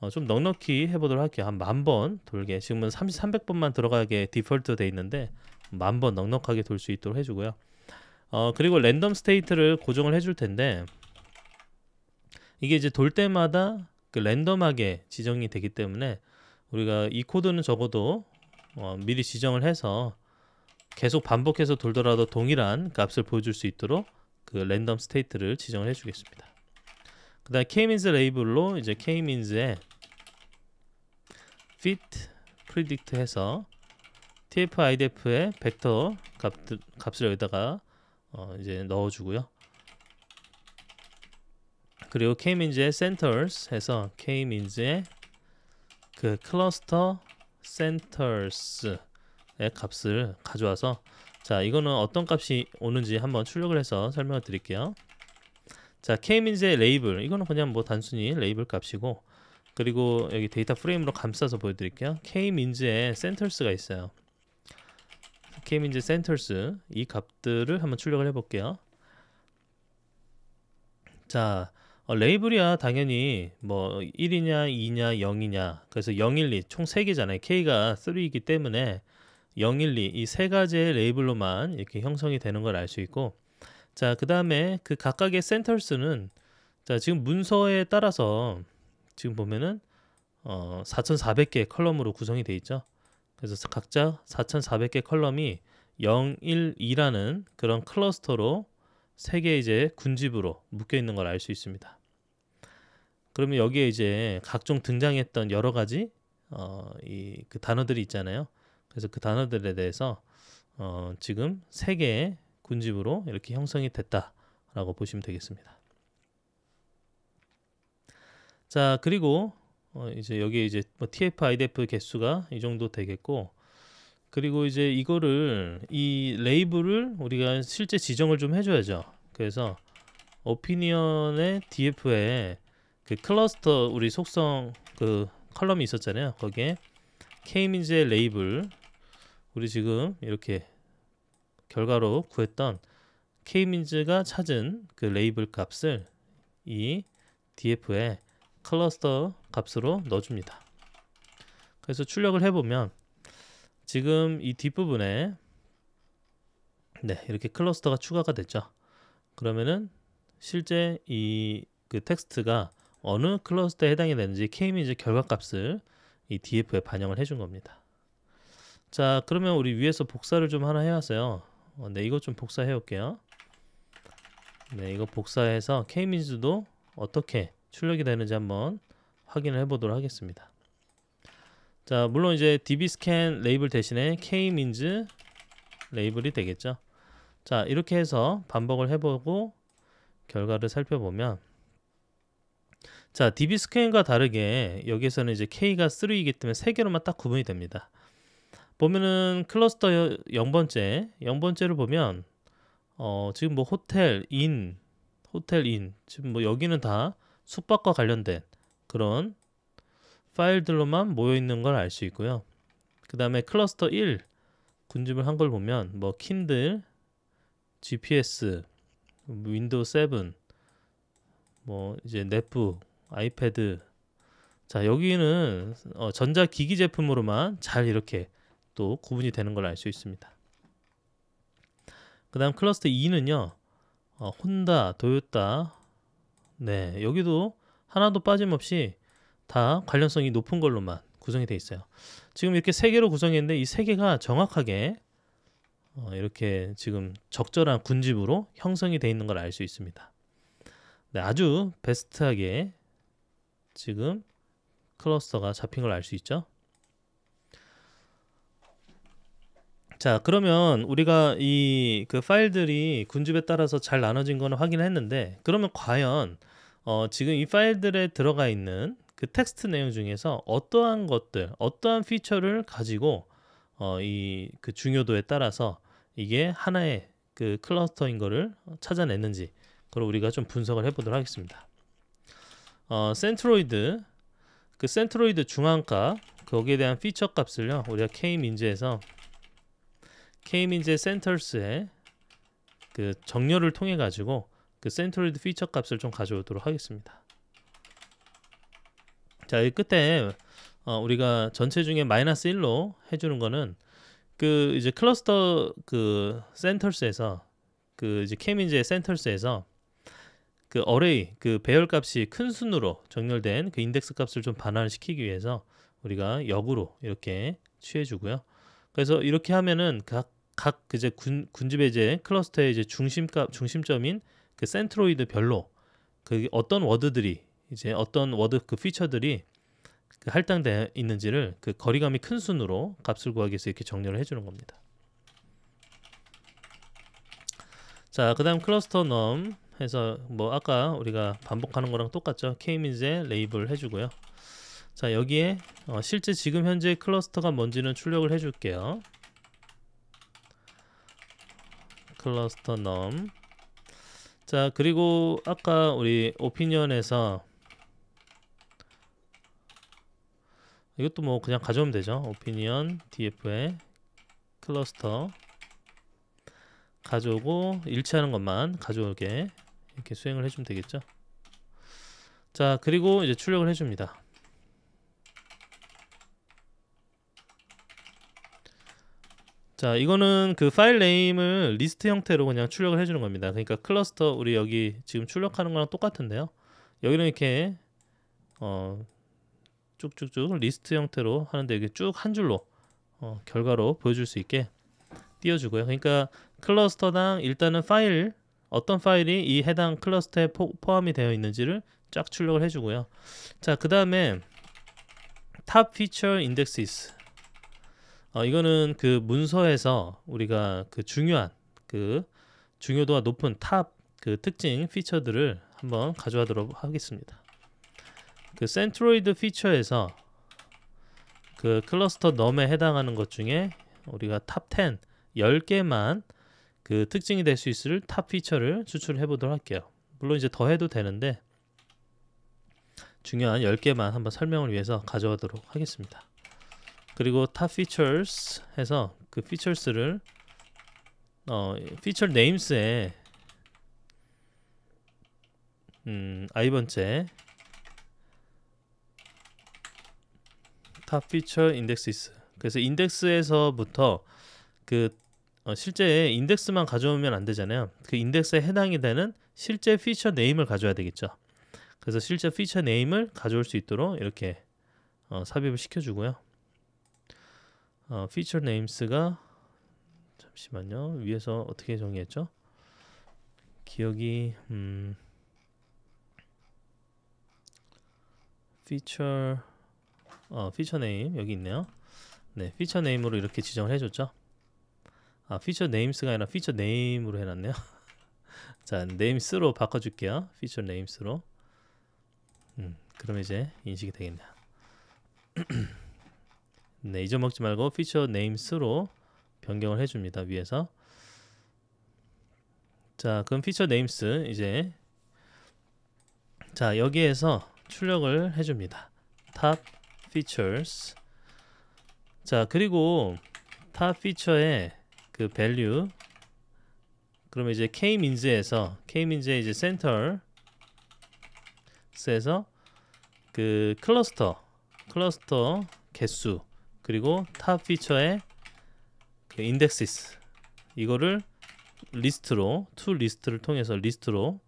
어좀 넉넉히 해보도록 할게요. 한 만 번 돌게. 지금은 3,300번만 들어가게 디폴트 돼 있는데 만 번 넉넉하게 돌 수 있도록 해주고요. 어 그리고 랜덤 스테이트를 고정을 해줄 텐데 이게 이제 돌 때마다 그 랜덤하게 지정이 되기 때문에 우리가 이 코드는 적어도 어, 미리 지정을 해서 계속 반복해서 돌더라도 동일한 값을 보여줄 수 있도록 그 랜덤 스테이트를 지정을 해주겠습니다. 그다음 kmeans 레이블로 이제 kmeans에 fit predict 해서 tf idf의 벡터 값, 값을 여기다가 어, 이제 넣어주고요. 그리고 K-means의 centers 해서 K-means의 그 클러스터 centers의 값을 가져와서 자 이거는 어떤 값이 오는지 한번 출력을 해서 설명을 드릴게요. 자 K-means의 레이블 이거는 그냥 뭐 단순히 레이블 값이고 그리고 여기 데이터 프레임으로 감싸서 보여드릴게요. K-means의 centers가 있어요. K-means centers 이 값들을 한번 출력을 해볼게요. 자 어, 레이블이야 당연히 뭐 1이냐 2냐 0이냐 그래서 012 총 3개잖아요 K가 3이기 때문에 012 이 세 가지의 레이블로만 이렇게 형성이 되는 걸 알 수 있고 자그 다음에 그 각각의 센터수는자 지금 문서에 따라서 지금 보면은 어 4,400개 컬럼으로 구성이 되어 있죠 그래서 각자 4,400개 컬럼이 012라는 그런 클러스터로 세개 이제 군집으로 묶여 있는 걸 알 수 있습니다. 그러면 여기에 이제 각종 등장했던 여러 가지 어, 이그 단어들이 있잖아요. 그래서 그 단어들에 대해서 어, 지금 세 개의 군집으로 이렇게 형성이 됐다라고 보시면 되겠습니다. 자 그리고 어, 이제 여기 이제 뭐 TF, IDF 개수가 이 정도 되겠고 그리고 이제 이거를 이 레이블을 우리가 실제 지정을 좀 해줘야죠. 그래서 오피니언의 DF에 그 클러스터 우리 속성 그 컬럼이 있었잖아요. 거기에 k 민의 레이블 우리 지금 이렇게 결과로 구했던 K민즈가 찾은 그 레이블 값을 이 DF에 클러스터 값으로 넣어줍니다. 그래서 출력을 해보면 지금 이 뒷부분에 네 이렇게 클러스터가 추가가 됐죠. 그러면은 실제 이 그 텍스트가 어느 클러스터에 해당이 되는지 k미즈 m a 결과값을 이 df에 반영을 해준 겁니다. 자 그러면 우리 위에서 복사를 좀 하나 해왔어요. 어, 네 이거 좀 복사해 올게요. 네 이거 복사해서 k미즈도 m a 어떻게 출력이 되는지 한번 확인을 해보도록 하겠습니다. 자 물론 이제 dbscan 레이블 대신에 k m e n s 레이블이 되겠죠 자 이렇게 해서 반복을 해보고 결과를 살펴보면 자 dbscan과 다르게 여기에서는 이제 k가 3이기 때문에 3개로만 딱 구분이 됩니다 보면은 클러스터 0번째 0번째를 보면 어 지금 뭐 호텔 인 호텔 인 지금 뭐 여기는 다 숙박과 관련된 그런 파일들로만 모여 있는 걸 알 수 있고요. 그 다음에 클러스터 1 군집을 한 걸 보면 뭐 킨들, GPS, 윈도우 7, 뭐 이제 넷북, 아이패드. 자 여기는 어, 전자기기 제품으로만 잘 이렇게 또 구분이 되는 걸 알 수 있습니다. 그 다음 클러스터 2는요. 어, 혼다, 도요타. 네 여기도 하나도 빠짐없이 다 관련성이 높은 걸로만 구성이 되어 있어요. 지금 이렇게 세 개로 구성했는데 이 세 개가 정확하게 어, 이렇게 지금 적절한 군집으로 형성이 되어 있는 걸 알 수 있습니다. 네, 아주 베스트하게 지금 클러스터가 잡힌 걸 알 수 있죠. 자 그러면 우리가 이 그 파일들이 군집에 따라서 잘 나눠진 거는 확인했는데 그러면 과연 어, 지금 이 파일들에 들어가 있는 그 텍스트 내용 중에서 어떠한 것들, 어떠한 피처를 가지고 어, 이 그 중요도에 따라서 이게 하나의 그 클러스터인 거를 찾아냈는지 그걸 우리가 좀 분석을 해보도록 하겠습니다. 어, 센트로이드 그 센트로이드 중앙값 거기에 대한 피처 값을요 우리가 k 민지에서 k 민지 센터스의그 정렬을 통해 가지고 그 센트로이드 피처 값을 좀 가져오도록 하겠습니다. 자, 이 끝에 어, 우리가 전체 중에 마이너스 1로 해주는 거는 그 이제 클러스터 그 센터스에서 그 이제 케민즈의 센터스에서 그 어레이 그 배열 값이 큰 순으로 정렬된 그 인덱스 값을 좀 반환시키기 위해서 우리가 역으로 이렇게 취해주고요. 그래서 이렇게 하면은 각 각 이제 군 군집의 이제 클러스터의 이제 중심값 중심점인 그 센트로이드 별로 그 어떤 워드들이 이제 어떤 워드 그 피처들이 그 할당되어 있는지를 그 거리감이 큰 순으로 값을 구하기위해서 이렇게 정렬을 해주는 겁니다. 자, 그 다음 클러스터 넘 해서 뭐 아까 우리가 반복하는 거랑 똑같죠. k m e a n s 레이블 해주고요. 자, 여기에 어, 실제 지금 현재 클러스터가 뭔지는 출력을 해줄게요. 클러스터 넘. 자, 그리고 아까 우리 오피니언에서 이것도 뭐 그냥 가져오면 되죠 오피니언 df에 클러스터 가져오고 일치하는 것만 가져오게 이렇게 수행을 해주면 되겠죠 자 그리고 이제 출력을 해줍니다 자 이거는 그 파일 네임을 리스트 형태로 그냥 출력을 해주는 겁니다 그러니까 클러스터 우리 여기 지금 출력하는 거랑 똑같은데요 여기는 이렇게 어 쭉쭉쭉 리스트 형태로 하는데 이게 쭉 한 줄로 어, 결과로 보여줄 수 있게 띄워주고요. 그러니까 클러스터당 일단은 파일 어떤 파일이 이 해당 클러스터에 포, 함이 되어 있는지를 쫙 출력을 해주고요. 자 그 다음에 탑 피처 인덱시스 어, 이거는 그 문서에서 우리가 그 중요한 그 중요도가 높은 탑 그 특징 피처들을 한번 가져가도록 하겠습니다. 그 센트로이드 피처에서 그 클러스터 넘에 해당하는 것 중에 우리가 탑10 10개만 그 특징이 될 수 있을 탑 피처를 추출해 보도록 할게요. 물론 이제 더 해도 되는데 중요한 10개만 한번 설명을 위해서 가져가도록 하겠습니다. 그리고 탑 피처스 해서 그피처스를 어, f e a t u 에 음, 아이번째 탑 피처 인덱스 이스 그래서 인덱스에서부터 그 어, 실제 인덱스만 가져오면 안 되잖아요. 그 인덱스에 해당이 되는 실제 피처 네임을 가져야 되겠죠. 그래서 실제 피처 네임을 가져올 수 있도록 이렇게 어, 삽입을 시켜주고요. 어, feature names가 잠시만요. 위에서 어떻게 정의했죠? 기억이 음 feature 어, 피처 네임 여기 있네요. 네, 피처 네임으로 이렇게 지정을 해줬죠. 아, 피처 네임스가 아니라 피처 네임으로 해놨네요. 자, 네임스로 바꿔줄게요. 피처 네임스로. 음, 그럼 이제 인식이 되겠네요. 네, 잊어먹지 말고 피처 네임스로 변경을 해줍니다. 위에서. 자, 그럼 피처 네임스 이제 자 여기에서 출력을 해줍니다. 탑 features 자 그리고 탑 피처의 그 value 그러면 이제 k 민즈에서 k 민즈의 이제 센터에서 그 클러스터 클러스터 개수 그리고 탑 피처의 그 인덱시스 이거를 리스트로 툴 리스트를 통해서 리스트로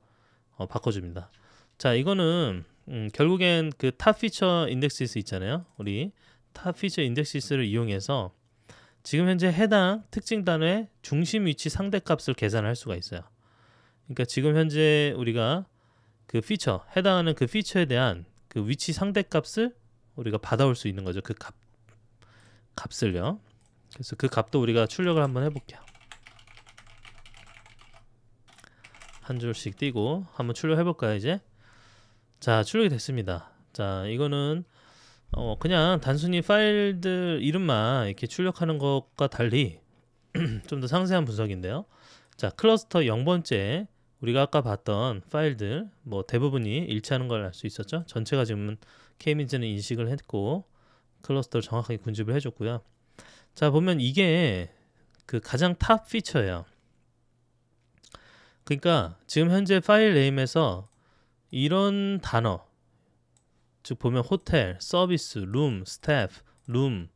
어, 바꿔줍니다. 자 이거는 음, 결국엔 그 탑 피처 인덱시스 있잖아요. 우리 탑 피처 인덱시스를 이용해서 지금 현재 해당 특징 단어의 중심 위치 상대 값을 계산할 수가 있어요. 그러니까 지금 현재 우리가 그 피처 해당하는 그 피처에 대한 그 위치 상대 값을 우리가 받아올 수 있는 거죠. 그 값, 값을요. 그래서 그 값도 우리가 출력을 한번 해볼게요. 한 줄씩 띄고 한번 출력해볼까요 이제? 자 출력이 됐습니다. 자 이거는 어, 그냥 단순히 파일들 이름만 이렇게 출력하는 것과 달리 좀 더 상세한 분석인데요. 자 클러스터 0번째 우리가 아까 봤던 파일들 뭐 대부분이 일치하는 걸 알 수 있었죠. 전체가 지금 K민즈는 인식을 했고 클러스터를 정확하게 군집을 해줬고요. 자 보면 이게 그 가장 탑 피처예요. 그러니까 지금 현재 파일 네임에서 이런 단어 즉 보면 호텔, 서비스, 룸, 스태프, 룸,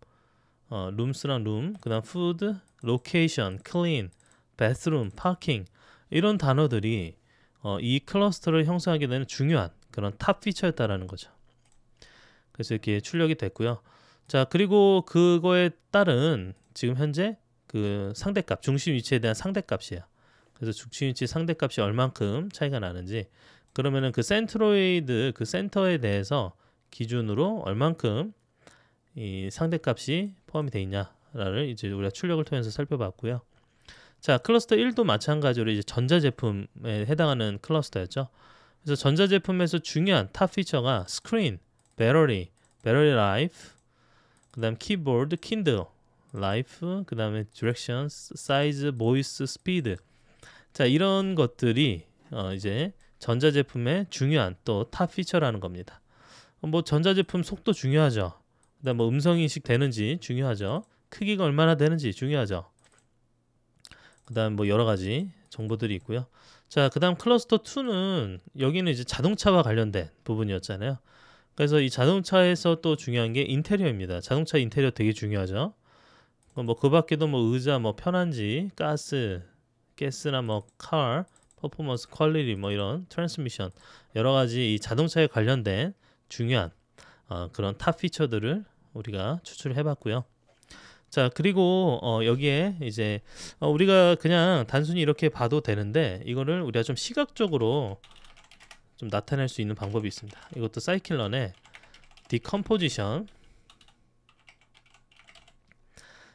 어, 룸스랑 룸, 그 다음 푸드, 로케이션, 클린, 베스룸, 파킹 이런 단어들이 어, 이 클러스터를 형성하게 되는 중요한 그런 탑 피처였다라는 거죠. 그래서 이렇게 출력이 됐고요. 자 그리고 그거에 따른 지금 현재 그 상대값 중심 위치에 대한 상대값이에요. 그래서 중심 위치 상대값이 얼만큼 차이가 나는지 그러면은 그 센트로이드 그 센터에 대해서 기준으로 얼만큼 이 상대값이 포함이 돼 있냐를 이제 우리가 출력을 통해서 살펴봤고요. 자 클러스터 1도 마찬가지로 이제 전자제품에 해당하는 클러스터였죠. 그래서 전자제품에서 중요한 탑 피처가 스크린, 배터리, 배터리 라이프, 그다음 키보드, 킨드, 라이프, 그다음에 디렉션, 사이즈, 보이스, 스피드. 자 이런 것들이 어, 이제 전자제품의 중요한 또 탑 피처라는 겁니다. 뭐 전자제품 속도 중요하죠. 그다음 뭐 음성 인식 되는지 중요하죠. 크기가 얼마나 되는지 중요하죠. 그다음 뭐 여러 가지 정보들이 있고요. 자, 그다음 클러스터 2는 여기는 이제 자동차와 관련된 부분이었잖아요. 그래서 이 자동차에서 또 중요한 게 인테리어입니다. 자동차 인테리어 되게 중요하죠. 뭐그 밖에도 뭐 의자 뭐 편한지 가스, 가스나 뭐 car, 퍼포먼스 퀄리티 뭐 이런 트랜스미션 여러 가지 이 자동차에 관련된 중요한 어, 그런 탑 피처들을 우리가 추출해 봤고요. 자 그리고 어, 여기에 이제 어, 우리가 그냥 단순히 이렇게 봐도 되는데 이거를 우리가 좀 시각적으로 좀 나타낼 수 있는 방법이 있습니다. 이것도 사이클런의 디컴포지션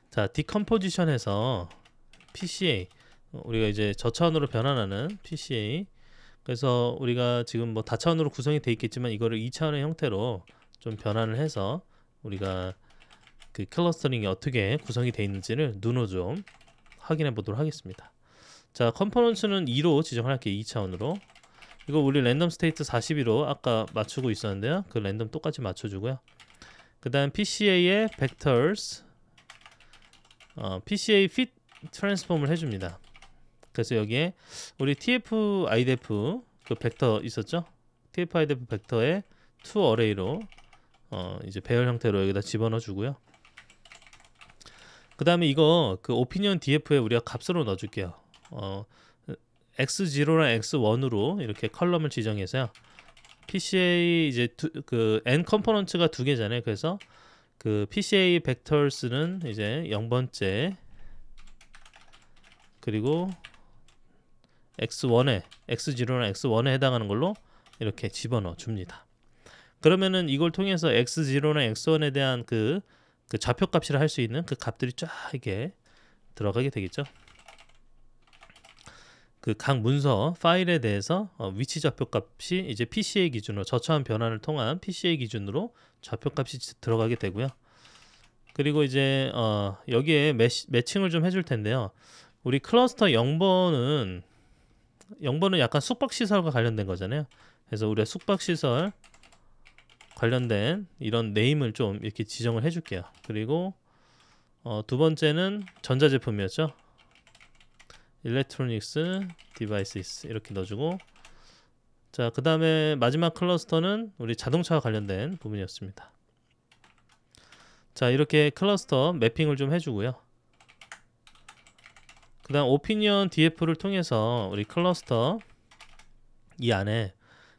자 디컴포지션에서 PCA 어, 우리가 이제 저차원으로 변환하는 PCA. 그래서 우리가 지금 뭐 다차원으로 구성이 돼 있겠지만 이거를 2차원의 형태로 좀 변환을 해서 우리가 그 클러스터링이 어떻게 구성이 돼 있는지를 눈으로 좀 확인해 보도록 하겠습니다. 자, 컴포넌츠는 2로 지정 할게요. 2차원으로. 이거 우리 랜덤 스테이트 42로 아까 맞추고 있었는데요. 그 랜덤 똑같이 맞춰주고요. 그 다음 PCA의 vectors 어, PCA fit transform을 해줍니다. 그래서 여기에 우리 TF IDF 그 벡터 있었죠? TF IDF 벡터에 to a r 로어 이제 배열 형태로 여기다 집어넣어 주고요. 그 다음에 이거 그 오피니언 DF에 우리가 값으로 넣어줄게요. 어 x0랑 x1으로 이렇게 컬럼을 지정해서요. PCA 이제 두, 그 n 컴포넌트가 두 개잖아요. 그래서 그 PCA 벡터스는 이제 0번째 그리고 x1에 x0나 x1에 해당하는 걸로 이렇게 집어넣어 줍니다. 그러면은 이걸 통해서 x0나 x1에 대한 그, 그 좌표값이라 할 수 있는 그 값들이 쫙 이게 들어가게 되겠죠. 그 각 문서 파일에 대해서 어, 위치 좌표값이 이제 PCA 기준으로 저처한 변환을 통한 PCA 기준으로 좌표값이 들어가게 되고요. 그리고 이제 어, 여기에 매치, 매칭을 좀 해줄 텐데요. 우리 클러스터 0번은 0번은 약간 숙박시설과 관련된 거잖아요. 그래서 우리가 숙박시설 관련된 이런 네임을 좀 이렇게 지정을 해줄게요. 그리고 어, 두 번째는 전자제품이었죠. electronics devices 이렇게 넣어주고 자그 다음에 마지막 클러스터는 우리 자동차와 관련된 부분이었습니다. 자 이렇게 클러스터 매핑을 좀 해주고요. 그 다음 오피니언 DF를 통해서 우리 클러스터 이 안에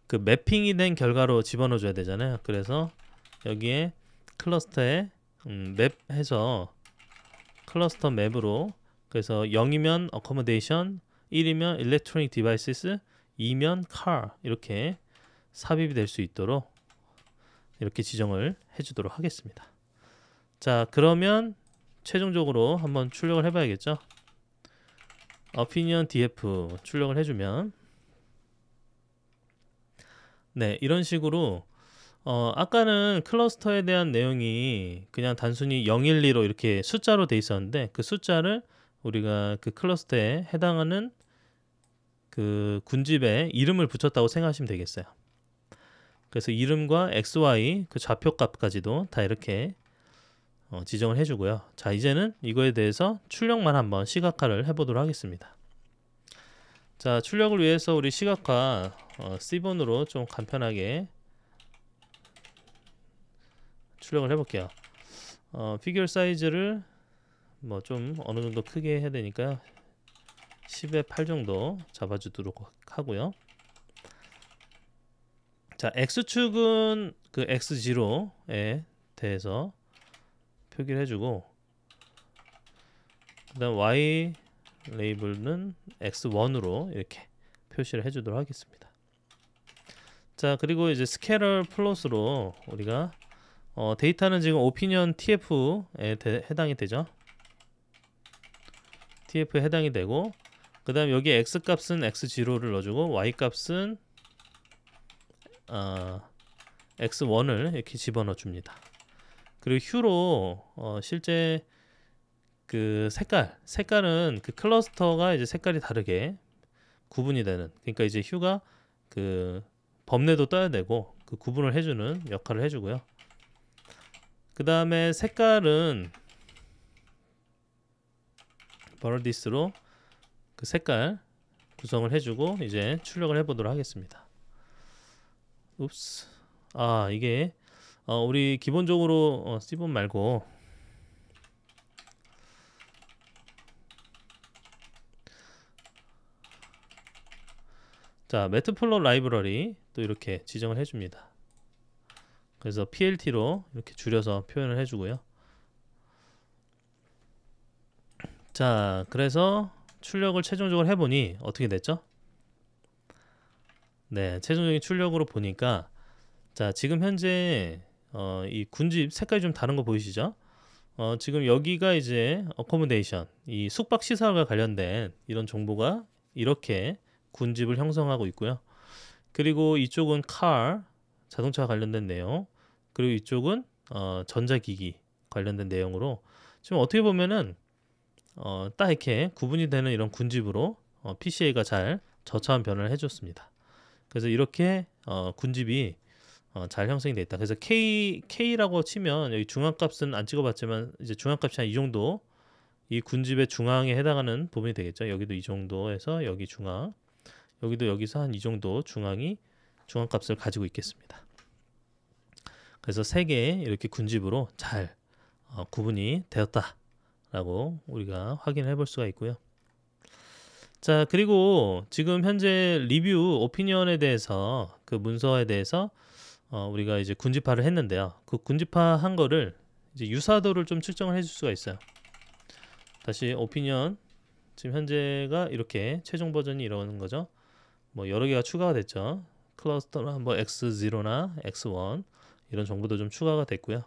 그 매핑이 된 결과로 집어넣어 줘야 되잖아요 그래서 여기에 클러스터에 음, 맵 해서 클러스터 맵으로 그래서 0이면 accommodation 1이면 electronic devices 2면 car 이렇게 삽입이 될 수 있도록 이렇게 지정을 해주도록 하겠습니다 자 그러면 최종적으로 한번 출력을 해봐야겠죠 opinion df 출력을 해주면 네 이런 식으로 어, 아까는 클러스터에 대한 내용이 그냥 단순히 012로 이렇게 숫자로 돼 있었는데 그 숫자를 우리가 그 클러스터에 해당하는 그 군집에 이름을 붙였다고 생각하시면 되겠어요. 그래서 이름과 xy 그 좌표값까지도 다 이렇게 어, 지정을 해주고요. 자, 이제는 이거에 대해서 출력만 한번 시각화를 해보도록 하겠습니다. 자, 출력을 위해서 우리 시각화 어, C번으로 좀 간편하게 출력을 해볼게요. 어, 피규어 사이즈를 뭐 좀 어느 정도 크게 해야 되니까요. 10에 8 정도 잡아주도록 하고요. 자, X축은 그 X지로에 대해서 표기를 해주고 그 다음 y 레이블은 x1으로 이렇게 표시를 해주도록 하겠습니다 자 그리고 이제 스케럴 플롯으로 우리가 어, 데이터는 지금 오피니언 tf에 대, 해당이 되죠 tf에 해당이 되고 그 다음 여기 x값은 x0를 넣어주고 y값은 어, x1을 이렇게 집어넣어 줍니다 그리고 휴로 어, 실제 그 색깔 색깔은 그 클러스터가 이제 색깔이 다르게 구분이 되는 그러니까 이제 휴가 그 범례도 떠야 되고 그 구분을 해주는 역할을 해주고요. 그 다음에 색깔은 버러디스로 그 색깔 구성을 해주고 이제 출력을 해보도록 하겠습니다. 읍스 아 이게 어, 우리 기본적으로 어, 스티븐 말고 자매트플로 라이브러리 또 이렇게 지정을 해줍니다 그래서 PLT로 이렇게 줄여서 표현을 해주고요 자 그래서 출력을 최종적으로 해보니 어떻게 됐죠? 네 최종적인 출력으로 보니까 자 지금 현재 어, 이 군집 색깔이 좀 다른 거 보이시죠? 어, 지금 여기가 이제 어코모데이션, 이 숙박 시설과 관련된 이런 정보가 이렇게 군집을 형성하고 있고요. 그리고 이쪽은 car, 자동차와 관련된 내용, 그리고 이쪽은 어, 전자기기 관련된 내용으로 지금 어떻게 보면은 어, 딱 이렇게 구분이 되는 이런 군집으로 어, PCA가 잘 저차한 변화를 해줬습니다. 그래서 이렇게 어, 군집이 어, 잘 형성이 됐다 그래서 K K라고 치면 여기 중앙값은 안 찍어봤지만 이제 중앙값이 한 이 정도 이 군집의 중앙에 해당하는 부분이 되겠죠. 여기도 이 정도에서 여기 중앙, 여기도 여기서 한 이 정도 중앙이 중앙값을 가지고 있겠습니다. 그래서 세 개 이렇게 군집으로 잘 어, 구분이 되었다라고 우리가 확인해 볼 수가 있고요. 자 그리고 지금 현재 리뷰 오피니언에 대해서 그 문서에 대해서 어, 우리가 이제 군집화를 했는데요. 그 군집화 한 거를 이제 유사도를 좀 측정을 해줄 수가 있어요. 다시 오피니언 지금 현재가 이렇게 최종 버전이 이러는 거죠. 뭐 여러 개가 추가가 됐죠. 클러스터나 뭐 x0나 x1 이런 정보도 좀 추가가 됐고요.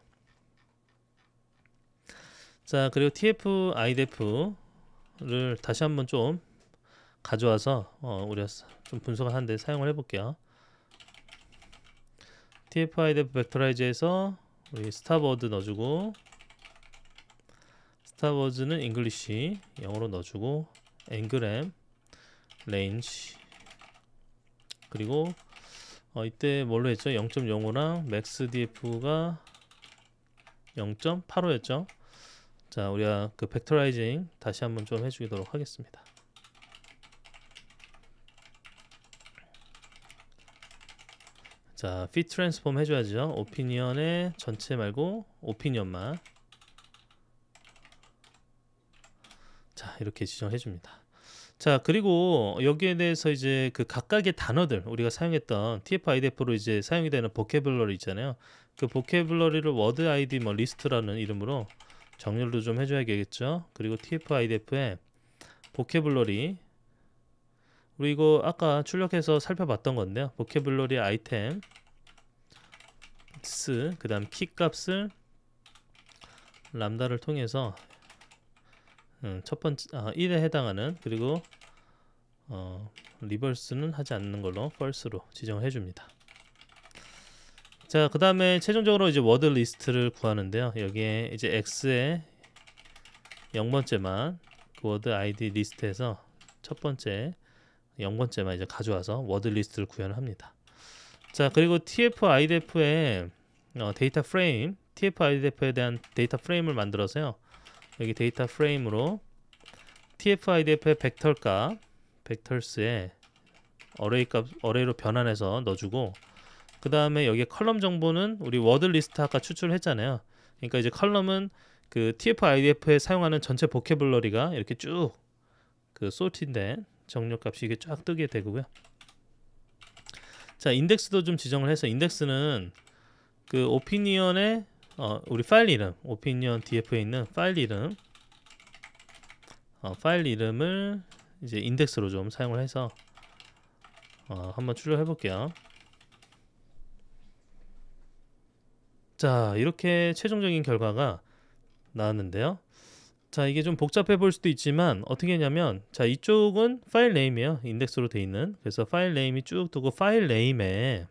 자 그리고 tf i d f 를 다시 한번 좀 가져와서 어, 우리가 좀 분석을 하는데 사용을 해볼게요. tfi 대 벡터라이즈에서 우리 스타버드 넣어주고 스타버드는 잉글리시 영어로 넣어주고 앵그램 레인지 그리고 어, 이때 뭘로 했죠? 0.05랑 맥스 df가 0.85였죠? 자, 우리가 아, 그 벡터라이징 다시 한번 좀 해주도록 하겠습니다. 자, fit transform 해줘야죠. opinion의 전체 말고 opinion만. 자, 이렇게 지정해 줍니다. 자, 그리고 여기에 대해서 이제 그 각각의 단어들 우리가 사용했던 TF IDF로 이제 사용이 되는 보케블러리 있잖아요. 그 보케블러리를 워드 아이디 뭐 리스트라는 이름으로 정렬도 좀 해줘야겠죠. 그리고 TF IDF에 보케블러리 그리고 아까 출력해서 살펴봤던 건데요. 보케블러리 아이템 s 그 다음 키 값을 람다를 통해서 음, 첫 번째 아, 1에 해당하는 그리고 어, 리버스는 하지 않는 걸로 f 스로 지정을 해줍니다. 자, 그 다음에 최종적으로 이제 워드 리스트를 구하는데요. 여기에 이제 x의 0번째만 그 워드 아이디 리스트에서 첫 번째 연관제만 이제 가져와서 워드 리스트를 구현 합니다. 자 그리고 TF IDF의 어, 데이터 프레임 TF IDF에 대한 데이터 프레임을 만들어서요. 여기 데이터 프레임으로 TF IDF의 벡터값 벡터스에 어레이 값 어레이로 변환해서 넣어주고 그 다음에 여기 컬럼 정보는 우리 워드 리스트 아까 추출했잖아요. 그러니까 이제 컬럼은 그 TF IDF에 사용하는 전체 보케블러리가 이렇게 쭉그 소티된 정렬값이 이게 쫙 뜨게 되고요. 자 인덱스도 좀 지정을 해서 인덱스는 그 오피니언의 어, 우리 파일 이름 오피니언 df에 있는 파일 이름 어, 파일 이름을 이제 인덱스로 좀 사용을 해서 어, 한번 출력해 볼게요. 자 이렇게 최종적인 결과가 나왔는데요. 자 이게 좀 복잡해 보일 수도 있지만 어떻게 했냐면 자 이쪽은 파일 네임이에요 인덱스로 돼 있는 그래서 파일 네임이 쭉 두고 파일 네임에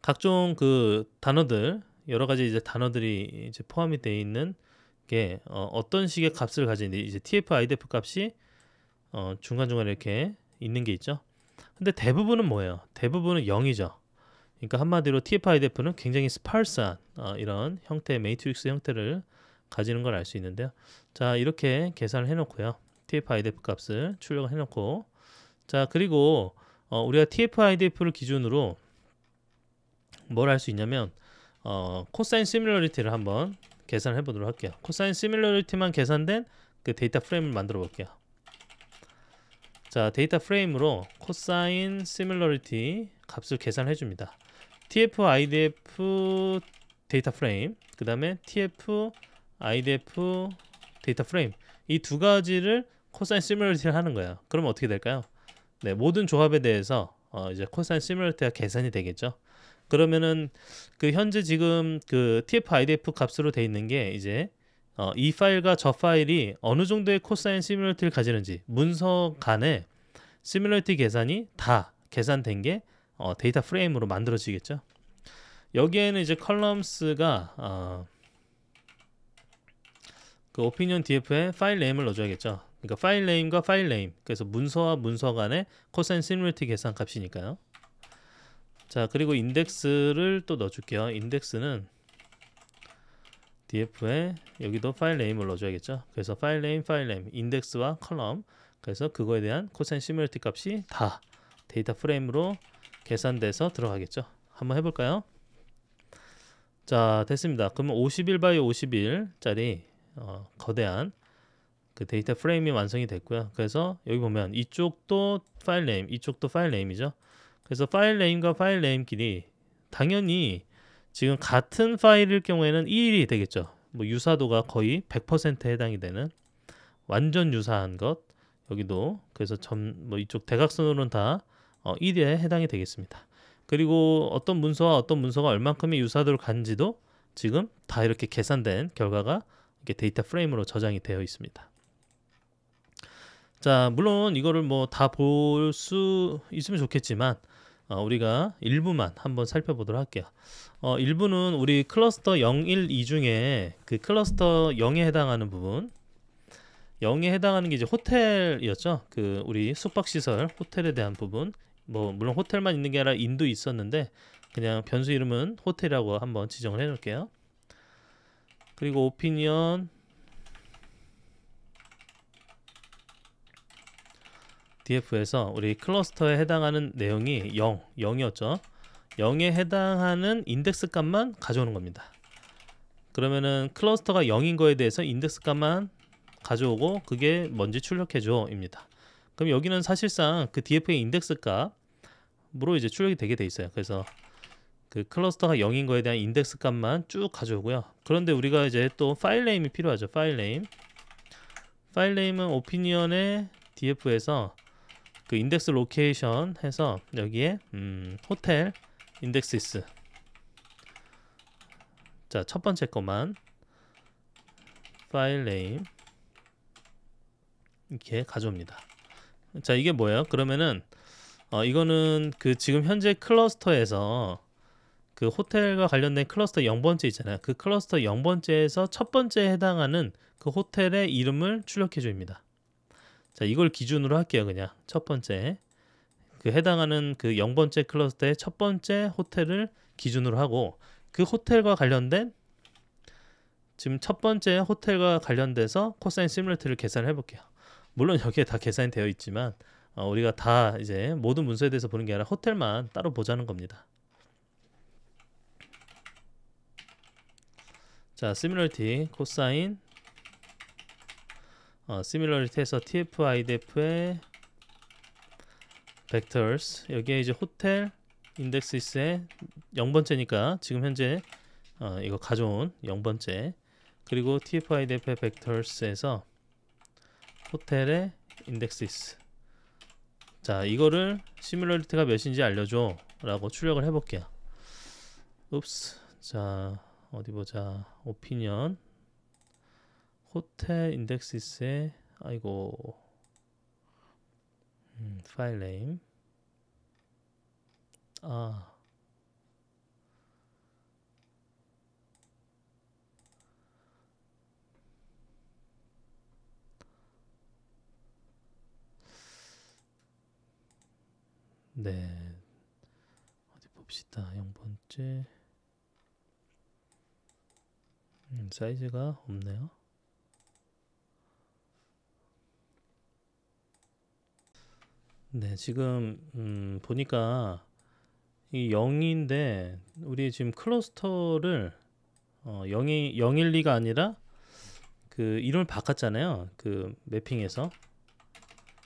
각종 그 단어들 여러 가지 이제 단어들이 이제 포함이 돼 있는 게 어, 떤 식의 값을 가진 이제 tf idf 값이 어, 중간 중간 이렇게 있는 게 있죠 근데 대부분은 뭐예요 대부분은 0이죠 그러니까 한마디로 tf idf는 굉장히 스팔스한 어, 이런 형태의 매트릭스 형태를 가지는 걸 알 수 있는데요. 자 이렇게 계산을 해놓고요. TF-IDF 값을 출력을 해놓고 자 그리고 어, 우리가 TF-IDF를 기준으로 뭘 할 수 있냐면 어, 코사인 시뮬러리티를 한번 계산을 해보도록 할게요. 코사인 시뮬러리티만 계산된 그 데이터 프레임을 만들어 볼게요. 자 데이터 프레임으로 코사인 시뮬러리티 값을 계산해 을 줍니다. TF-IDF 데이터 프레임 그 다음에 TF idf 데이터 프레임 이 두 가지를 코사인 시뮬리티를 하는 거예요. 그러 어떻게 될까요? 네, 모든 조합에 대해서 어, 이제 코사인 시뮬리티가 계산이 되겠죠. 그러면은 그 현재 지금 그 TF IDF 값으로 돼 있는 게 이제 어, 이 파일과 저 파일이 어느 정도의 코사인 시뮬리티를 가지는지 문서 간에 시뮬리티 계산이 다 계산된 게 어, 데이터 프레임으로 만들어지겠죠. 여기에는 이제 컬럼스가 어, 그 오피니언 df에 파일 네임을 넣어줘야겠죠. 그러니까 파일 네임과 파일 네임. 그래서 문서와 문서 간의 코사인 시뮬리티 계산 값이니까요. 자 그리고 인덱스를 또 넣어줄게요. 인덱스는 df에 여기도 파일 네임을 넣어줘야겠죠. 그래서 파일 네임, 파일 네임, 인덱스와 컬럼. 그래서 그거에 대한 코사인 시뮬리티 값이 다 데이터 프레임으로 계산돼서 들어가겠죠. 한번 해볼까요? 자 됐습니다. 그러면 51 바이 51짜리 어, 거대한 그 데이터 프레임이 완성이 됐고요. 그래서 여기 보면 이쪽도 파일 네임, 이쪽도 파일 네임이죠. 그래서 파일 네임과 파일 네임끼리 당연히 지금 같은 파일일 경우에는 1일이 되겠죠. 뭐 유사도가 거의 100% 해당이 되는 완전 유사한 것 여기도 그래서 전뭐 이쪽 대각선으로는 다 어, 1에 해당이 되겠습니다. 그리고 어떤 문서와 어떤 문서가 얼만큼의 유사도를 간지도 지금 다 이렇게 계산된 결과가 이게 데이터 프레임으로 저장이 되어 있습니다. 자, 물론 이거를 뭐 다 볼 수 있으면 좋겠지만 어, 우리가 일부만 한번 살펴보도록 할게요. 어, 일부는 우리 클러스터 0, 1, 2 중에 그 클러스터 0에 해당하는 부분 0에 해당하는 게 이제 호텔이었죠. 그 우리 숙박시설 호텔에 대한 부분 뭐 물론 호텔만 있는 게 아니라 인도 있었는데 그냥 변수 이름은 호텔이라고 한번 지정을 해놓을게요. 그리고 오피니언 df에서 우리 클러스터에 해당하는 내용이 0, 0이었죠. 0에 해당하는 인덱스 값만 가져오는 겁니다. 그러면은 클러스터가 0인 거에 대해서 인덱스 값만 가져오고 그게 뭔지 출력해줘 입니다. 그럼 여기는 사실상 그 df의 인덱스 값으로 이제 출력이 되게 돼 있어요. 그래서 그 클러스터가 0인 거에 대한 인덱스 값만 쭉 가져오고요. 그런데 우리가 이제 또 파일 네임이 필요하죠. 파일 네임. 파일 네임은 오피니언의 df에서 그 인덱스 로케이션 해서 여기에 음, 호텔 인덱시스 자, 첫 번째 것만 파일 네임 이렇게 가져옵니다. 자, 이게 뭐예요? 그러면은 어, 이거는 그 지금 현재 클러스터에서 그 호텔과 관련된 클러스터 0번째 있잖아요. 그 클러스터 0번째에서 첫 번째에 해당하는 그 호텔의 이름을 출력해 줍니다. 자, 이걸 기준으로 할게요. 그냥 첫 번째. 그 해당하는 그 0번째 클러스터의 첫 번째 호텔을 기준으로 하고 그 호텔과 관련된 지금 첫 번째 호텔과 관련돼서 코사인 시뮬레이터를 계산해 을 볼게요. 물론 여기에 다 계산이 되어 있지만 어, 우리가 다 이제 모든 문서에 대해서 보는 게 아니라 호텔만 따로 보자는 겁니다. 자, similarity 코사인 어, similarity에서 tfi def의 vectors 여기에 이제 호텔 인덱스의 0번째니까 지금 현재 어, 이거 가져온 0번째 그리고 tfi def의 vectors에서 호텔의 i n d e x 덱스자 이거를 시뮬러리티가 몇인지 알려줘 라고 출력을 해볼게요 읍스 자 어디 보자 오피니언 호텔 인덱시스에 아이고 음, 파일 네임 아 네. 어디 봅시다. 0번째. 음, 사이즈가 없네요. 네, 지금 음, 보니까 이 0인데 우리 지금 클러스터를 어, 0이 012가 아니라 그 이름을 바꿨잖아요. 그 매핑에서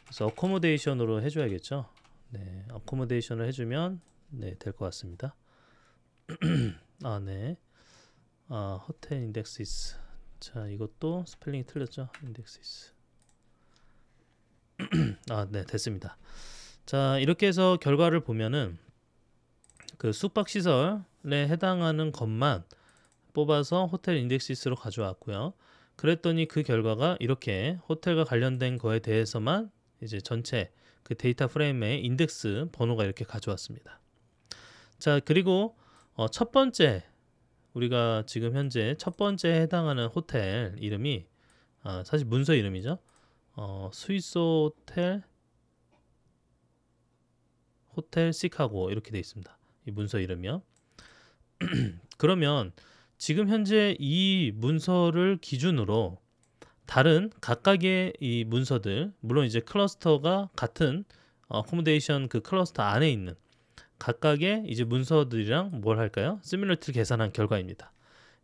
그래서 어코모데이션으로 해줘야겠죠. 네, 어코모데이션을 해주면 네, 될 것 같습니다. 아, 네. 아, 호텔 인덱 l i n 자, 이것도 스펠링이 틀렸죠? 인덱 d e x 아, 네, 됐습니다. 자, 이렇게 해서 결과를 보면은 그 숙박 시설에 해당하는 것만 뽑아서 호텔 인덱시스로 가져왔고요. 그랬더니 그 결과가 이렇게 호텔과 관련된 거에 대해서만 이제 전체 그 데이터 프레임의 인덱스 번호가 이렇게 가져왔습니다. 자, 그리고 어, 첫 번째 우리가 지금 현재 첫 번째 해당하는 호텔 이름이 아, 사실 문서 이름이죠. 어, 스위스 호텔 호텔 시카고 이렇게 돼 있습니다. 이 문서 이름이요. 그러면 지금 현재 이 문서를 기준으로 다른 각각의 이 문서들 물론 이제 클러스터가 같은 어코모데이션 그 클러스터 안에 있는 각각의 이제 문서들이랑 뭘 할까요? 시뮬레이트를 계산한 결과입니다.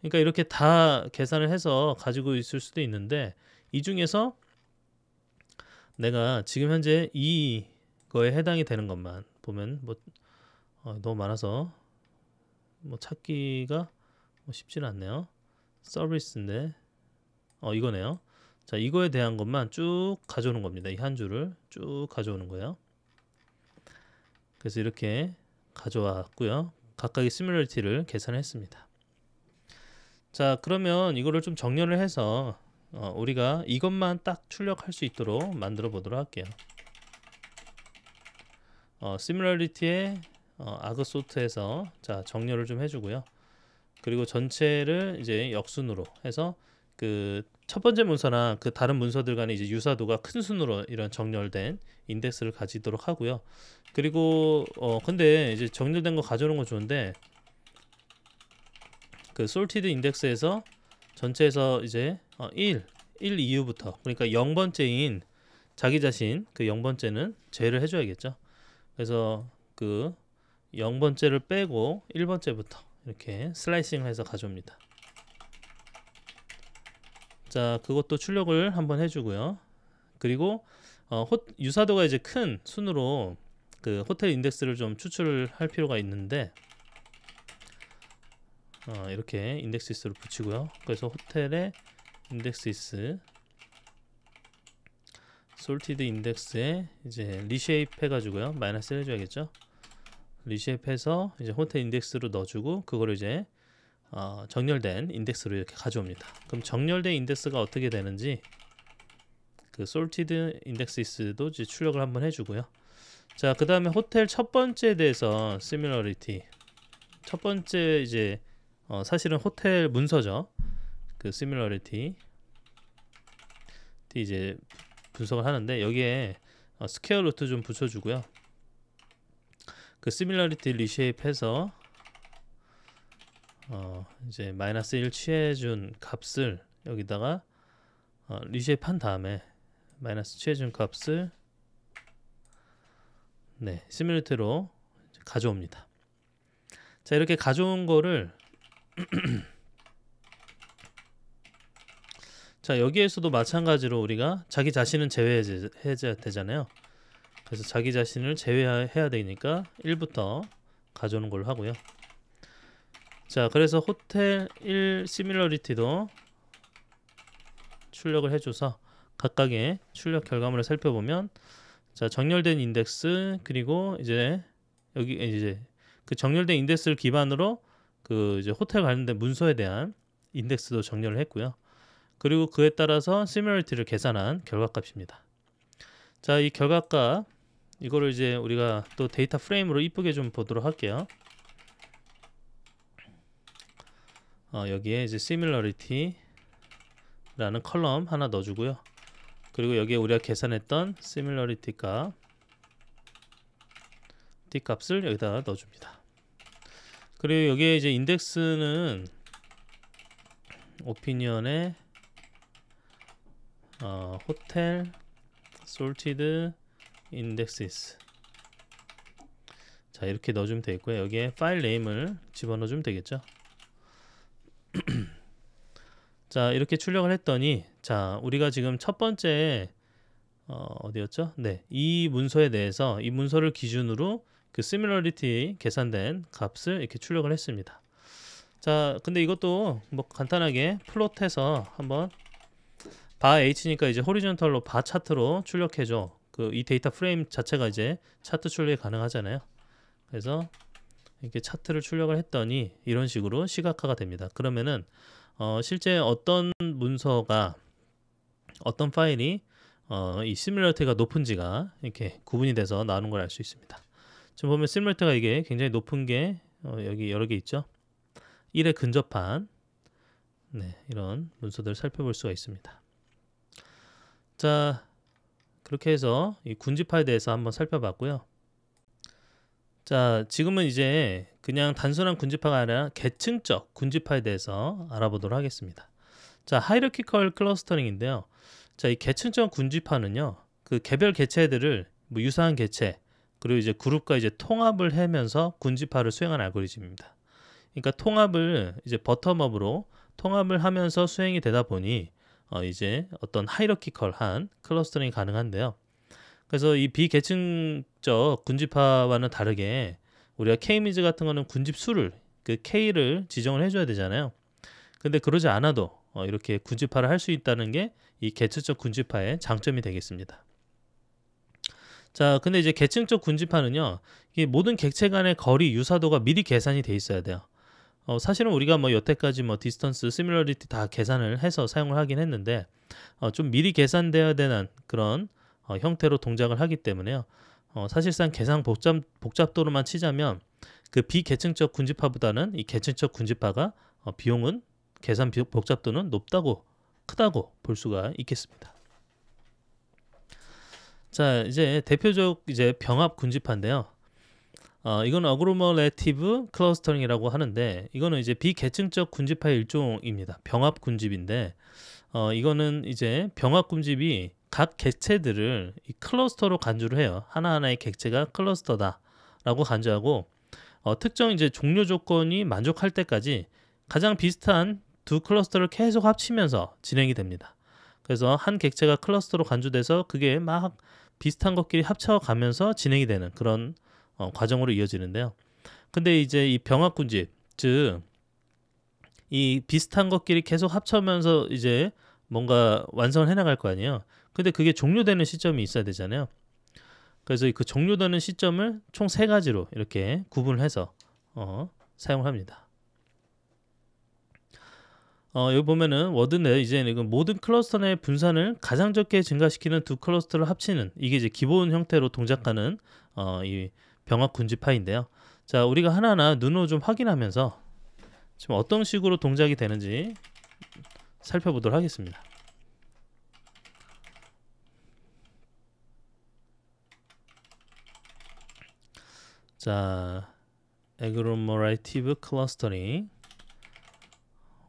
그러니까 이렇게 다 계산을 해서 가지고 있을 수도 있는데 이 중에서 내가 지금 현재 이거에 해당이 되는 것만 보면 뭐 어, 너무 많아서 뭐 찾기가 뭐 쉽지는 않네요. 서비스인데 어 이거네요. 자 이거에 대한 것만 쭉 가져오는 겁니다. 이 한 줄을 쭉 가져오는 거예요. 그래서 이렇게 가져왔고요. 각각의 시뮬러리티를 계산했습니다. 자 그러면 이거를 좀 정렬을 해서 어, 우리가 이것만 딱 출력할 수 있도록 만들어 보도록 할게요. 어, 시뮬러리티의 어, 아그소트에서 자 정렬을 좀 해주고요. 그리고 전체를 이제 역순으로 해서 그첫 번째 문서나그 다른 문서들 간의 이제 유사도가 큰 순으로 이런 정렬된 인덱스를 가지도록 하고요. 그리고 어 근데 이제 정렬된 거 가져오는 건 좋은데 그 솔티드 인덱스에서 전체에서 이제 어 1, 1 이후부터 그러니까 0번째인 자기 자신 그 0번째는 제외를 해줘야겠죠. 그래서 그 0번째를 빼고 1번째부터 이렇게 슬라이싱해서 가져옵니다. 자, 그것도 출력을 한번 해주고요. 그리고 어, 호, 유사도가 이제 큰 순으로 그 호텔 인덱스를 좀 추출을 할 필요가 있는데 어, 이렇게 인덱스이스로 붙이고요. 그래서 호텔의 인덱스이스 솔티드 인덱스에 이제 리쉐입 해가지고요. 마이너스를 해줘야겠죠. 리쉐입해서 이제 호텔 인덱스로 넣어주고 그거를 이제 어, 정렬된 인덱스로 이렇게 가져옵니다. 그럼 정렬된 인덱스가 어떻게 되는지 그 솔티드 인덱스도 이제 출력을 한번 해주고요. 자, 그 다음에 호텔 첫 번째에 대해서 시뮬러리티첫 번째 이제 어, 사실은 호텔 문서죠. 그시뮬러리티 이제 분석을 하는데 여기에 어, 스퀘어 루트 좀 붙여주고요. 그시뮬러리티 리쉐입해서 어, 이제 마이너스 1 취해준 값을 여기다가 어, 리쉐입한 다음에 마이너스 취해준 값을 네 시뮬레이터로 가져옵니다. 자 이렇게 가져온 거를 자 여기에서도 마찬가지로 우리가 자기 자신은 제외해야 되잖아요. 그래서 자기 자신을 제외해야 되니까 1부터 가져오는 걸로 하고요. 자 그래서 호텔 1시뮬러리티도 출력을 해줘서 각각의 출력 결과물을 살펴보면 자 정렬된 인덱스 그리고 이제 여기 이제 그 정렬된 인덱스를 기반으로 그 이제 호텔 관련된 문서에 대한 인덱스도 정렬을 했고요. 그리고 그에 따라서 시뮬러리티를 계산한 결과값입니다. 자, 이 결과값 이거를 이제 우리가 또 데이터 프레임으로 이쁘게 좀 보도록 할게요. 어, 여기에 이제 similarity라는 컬럼 하나 넣어주고요. 그리고 여기에 우리가 계산했던 similarity 값, t 값을 여기다 넣어줍니다. 그리고 여기에 이제 인덱스는 오피니언의 어, 호텔 솔티드 인덱스 자 이렇게 넣어주면 되겠고요 여기에 파일 네임을 집어넣어주면 되겠죠 자 이렇게 출력을 했더니 자 우리가 지금 첫 번째 어, 어디였죠? 네, 이 문서에 대해서 이 문서를 기준으로 그 시밀러리티 계산된 값을 이렇게 출력을 했습니다. 자, 근데 이것도 뭐 간단하게 플롯해서 한번 바 h니까 이제 호리전털로 바 차트로 출력해줘. 그 이 데이터 프레임 자체가 이제 차트 출력이 가능하잖아요. 그래서 이렇게 차트를 출력을 했더니 이런 식으로 시각화가 됩니다. 그러면은 어, 실제 어떤 문서가 어떤 파일이 어, 이시뮬레이터가 높은지가 이렇게 구분이 돼서 나오는 걸 알 수 있습니다. 지금 보면 시뮬레이터가 이게 굉장히 높은 게 어, 여기 여러 개 있죠. 1에 근접한 네, 이런 문서들을 살펴볼 수가 있습니다. 자, 그렇게 해서 이군집화에 대해서 한번 살펴봤고요. 자, 지금은 이제 그냥 단순한 군집화가 아니라 계층적 군집화에 대해서 알아보도록 하겠습니다. 자, 하이러키컬 클러스터링인데요. 자, 이 계층적 군집화는요. 그 개별 개체들을 뭐 유사한 개체 그리고 이제 그룹과 이제 통합을 하면서 군집화를 수행한 알고리즘입니다. 그러니까 통합을 이제 버텀업으로 통합을 하면서 수행이 되다 보니 어 이제 어떤 하이러키컬한 클러스터링이 가능한데요. 그래서 이 비계층적 군집화와는 다르게 우리가 K미즈 같은 거는 군집 수를 그 K를 지정을 해줘야 되잖아요. 근데 그러지 않아도 어, 이렇게 군집화를 할 수 있다는 게 이 계층적 군집화의 장점이 되겠습니다. 자, 근데 이제 계층적 군집화는요, 모든 객체 간의 거리 유사도가 미리 계산이 돼 있어야 돼요. 어, 사실은 우리가 뭐 여태까지 뭐 디스턴스, 시뮬러리티 다 계산을 해서 사용을 하긴 했는데 어, 좀 미리 계산되어야 되는 그런 어, 형태로 동작을 하기 때문에요. 어, 사실상 계산 복잡, 복잡도로만 치자면 그 비계층적 군집화보다는 이 계층적 군집화가 어, 비용은 계산 복잡도는 높다고 크다고 볼 수가 있겠습니다. 자 이제 대표적 이제 병합 군집화인데요. 어, 이건 어그로머레티브 클러스터링이라고 하는데 이거는 이제 비계층적 군집화의 일종입니다. 병합 군집인데 어, 이거는 이제 병합 군집이 각 객체들을 이 클러스터로 간주를 해요. 하나하나의 객체가 클러스터다라고 간주하고 어, 특정 이제 종료 조건이 만족할 때까지 가장 비슷한 두 클러스터를 계속 합치면서 진행이 됩니다. 그래서 한 객체가 클러스터로 간주돼서 그게 막 비슷한 것끼리 합쳐가면서 진행이 되는 그런 어, 과정으로 이어지는데요. 근데 이제 이 병합군집 즉 이 비슷한 것끼리 계속 합쳐면서 이제 뭔가 완성을 해나갈 거 아니에요. 근데 그게 종료되는 시점이 있어야 되잖아요. 그래서 그 종료되는 시점을 총 세 가지로 이렇게 구분해서 을 어, 사용을 합니다. 어, 여기 보면은 워드인데 이제 이건 그 모든 클러스터 내 분산을 가장 적게 증가시키는 두 클러스터를 합치는 이게 이제 기본 형태로 동작하는 어, 이 병합 군집 파인데요. 자, 우리가 하나하나 눈으로 좀 확인하면서 지금 어떤 식으로 동작이 되는지 살펴보도록 하겠습니다. 자, 에그로모라이티브 클러스터링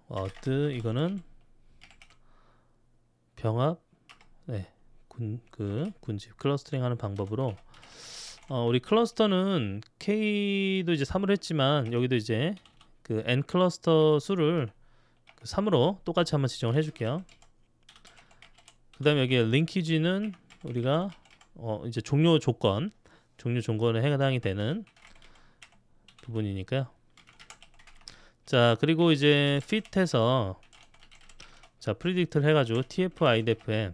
어드 이거는 병합 네, 군, 그 군집 클러스터링 하는 방법으로 어, 우리 클러스터는 K도 이제 3으로 했지만 여기도 이제 그 N 클러스터 수를 그 3으로 똑같이 한번 지정을 해줄게요. 그 다음에 여기 링키지는 우리가 어, 이제 종료 조건 종류 종거에 해당이 되는 부분이니까요. 자 그리고 이제 fit해서 자 프리딕트를 해가지고 tf idfm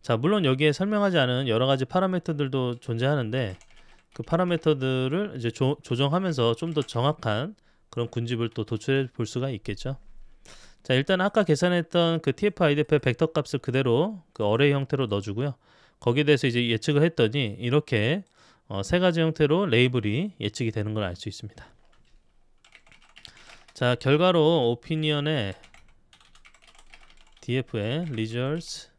자 물론 여기에 설명하지 않은 여러 가지 파라미터들도 존재하는데 그 파라미터들을 이제 조, 정하면서 좀 더 정확한 그런 군집을 또 도출해 볼 수가 있겠죠. 자 일단 아까 계산했던 그 tf i d f m 벡터 값을 그대로 그 어레이 형태로 넣어주고요. 거기에 대해서 이제 예측을 했더니 이렇게 어, 세 가지 형태로 레이블이 예측이 되는 걸 알 수 있습니다. 자 결과로 오피니언의 DF의 results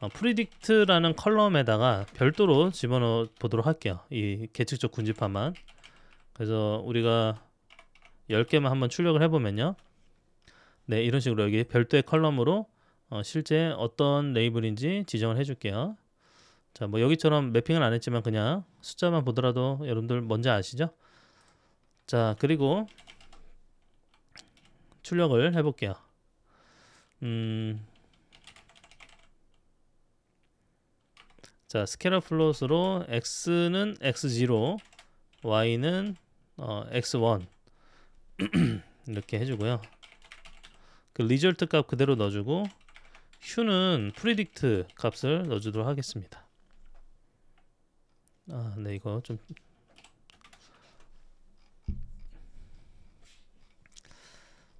어, predict라는 컬럼에다가 별도로 집어넣어 보도록 할게요. 이 계측적 군집합만. 그래서 우리가 10개만 한번 출력을 해보면요. 네, 이런 식으로 여기 별도의 컬럼으로 어, 실제 어떤 레이블인지 지정을 해줄게요. 자, 뭐 여기처럼 매핑을 안 했지만 그냥 숫자만 보더라도 여러분들 뭔지 아시죠? 자, 그리고 출력을 해볼게요. 음, 자, 스케일러 플롯으로 x는 x0, y는 어, x1 이렇게 해주고요. 그리졸트값 그대로 넣어주고 휴는 프리딕트 값을 넣어주도록 하겠습니다. 아, 네, 이거 좀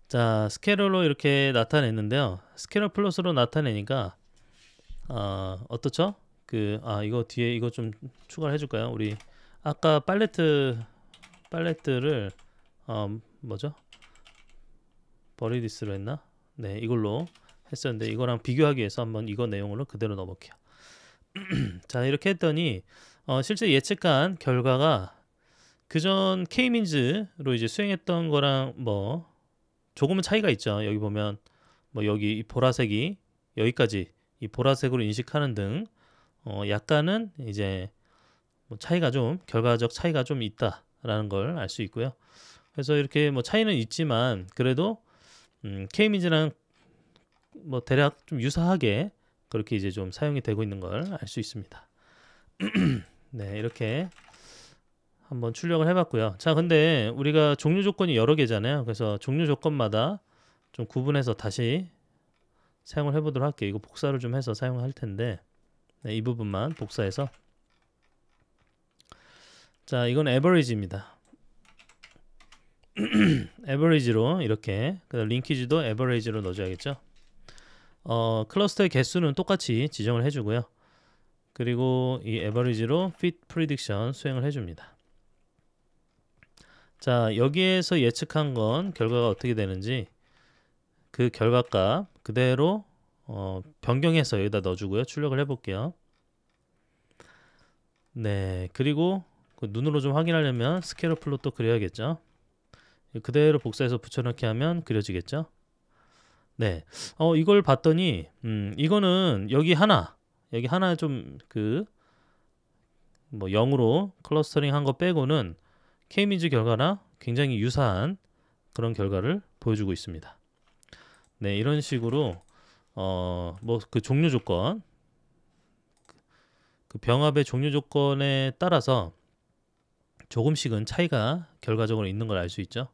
자, 스케일러 이렇게 나타냈는데요. 스케일러 플러스로 나타내니까 아, 어떻죠? 그 아, 이거 뒤에 이거 좀 추가를 해 줄까요? 우리 아까 팔레트 팔레트를 어, 뭐죠? 버리디스로 했나? 네, 이걸로 했었는데 이거랑 비교하기 위해서 한번 이거 내용으로 그대로 넣어볼게요. 자 이렇게 했더니 어, 실제 예측한 결과가 그전 K-민즈로 이제 수행했던 거랑 뭐 조금은 차이가 있죠. 여기 보면 뭐 여기 이 보라색이 여기까지 이 보라색으로 인식하는 등 어, 약간은 이제 뭐 차이가 좀 결과적 차이가 좀 있다라는 걸 알 수 있고요. 그래서 이렇게 뭐 차이는 있지만 그래도 음, K-민즈랑 뭐 대략 좀 유사하게 그렇게 이제 좀 사용이 되고 있는 걸 알 수 있습니다. 네, 이렇게 한번 출력을 해봤고요. 자, 근데 우리가 종류 조건이 여러 개잖아요. 그래서 종류 조건마다 좀 구분해서 다시 사용을 해보도록 할게요. 이거 복사를 좀 해서 사용할 텐데 네, 이 부분만 복사해서 자, 이건 average입니다. average로 이렇게 그 링키지도 average로 넣어줘야겠죠. 어, 클러스터의 개수는 똑같이 지정을 해주고요. 그리고 이 에버리지로 f 프리딕션 수행을 해줍니다. 자 여기에서 예측한 건 결과가 어떻게 되는지 그 결과값 그대로 어, 변경해서 여기다 넣어주고요. 출력을 해볼게요. 네, 그리고 그 눈으로 좀 확인하려면 스케일 플롯도 그려야겠죠. 그대로 복사해서 붙여넣기 하면 그려지겠죠. 네. 어, 이걸 봤더니, 음, 이거는 여기 하나, 여기 하나 좀 그, 뭐 0으로 클러스터링 한 거 빼고는 K-미즈 결과나 굉장히 유사한 그런 결과를 보여주고 있습니다. 네, 이런 식으로, 어, 뭐 그 종류 조건, 그 병합의 종류 조건에 따라서 조금씩은 차이가 결과적으로 있는 걸 알 수 있죠.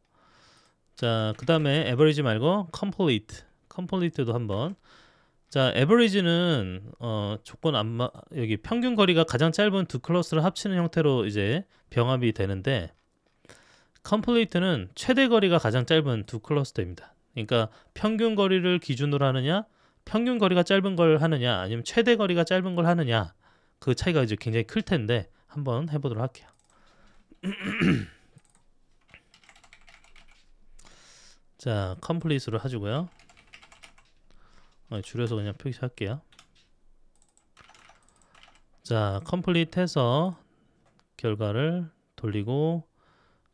자, 그 다음에 average 말고 complete 컴플리트도 한번 자, 에버리지는 어, 조건 안마 여기 평균 거리가 가장 짧은 두 클러스를 합치는 형태로 이제 병합이 되는데 컴플리트는 최대 거리가 가장 짧은 두 클러스터입니다. 그러니까 평균 거리를 기준으로 하느냐, 평균 거리가 짧은 걸 하느냐, 아니면 최대 거리가 짧은 걸 하느냐 그 차이가 이제 굉장히 클 텐데 한번 해보도록 할게요. 자, 컴플리트로 하주고요. 어, 줄여서 그냥 표시할게요. 자, 컴플리트 해서 결과를 돌리고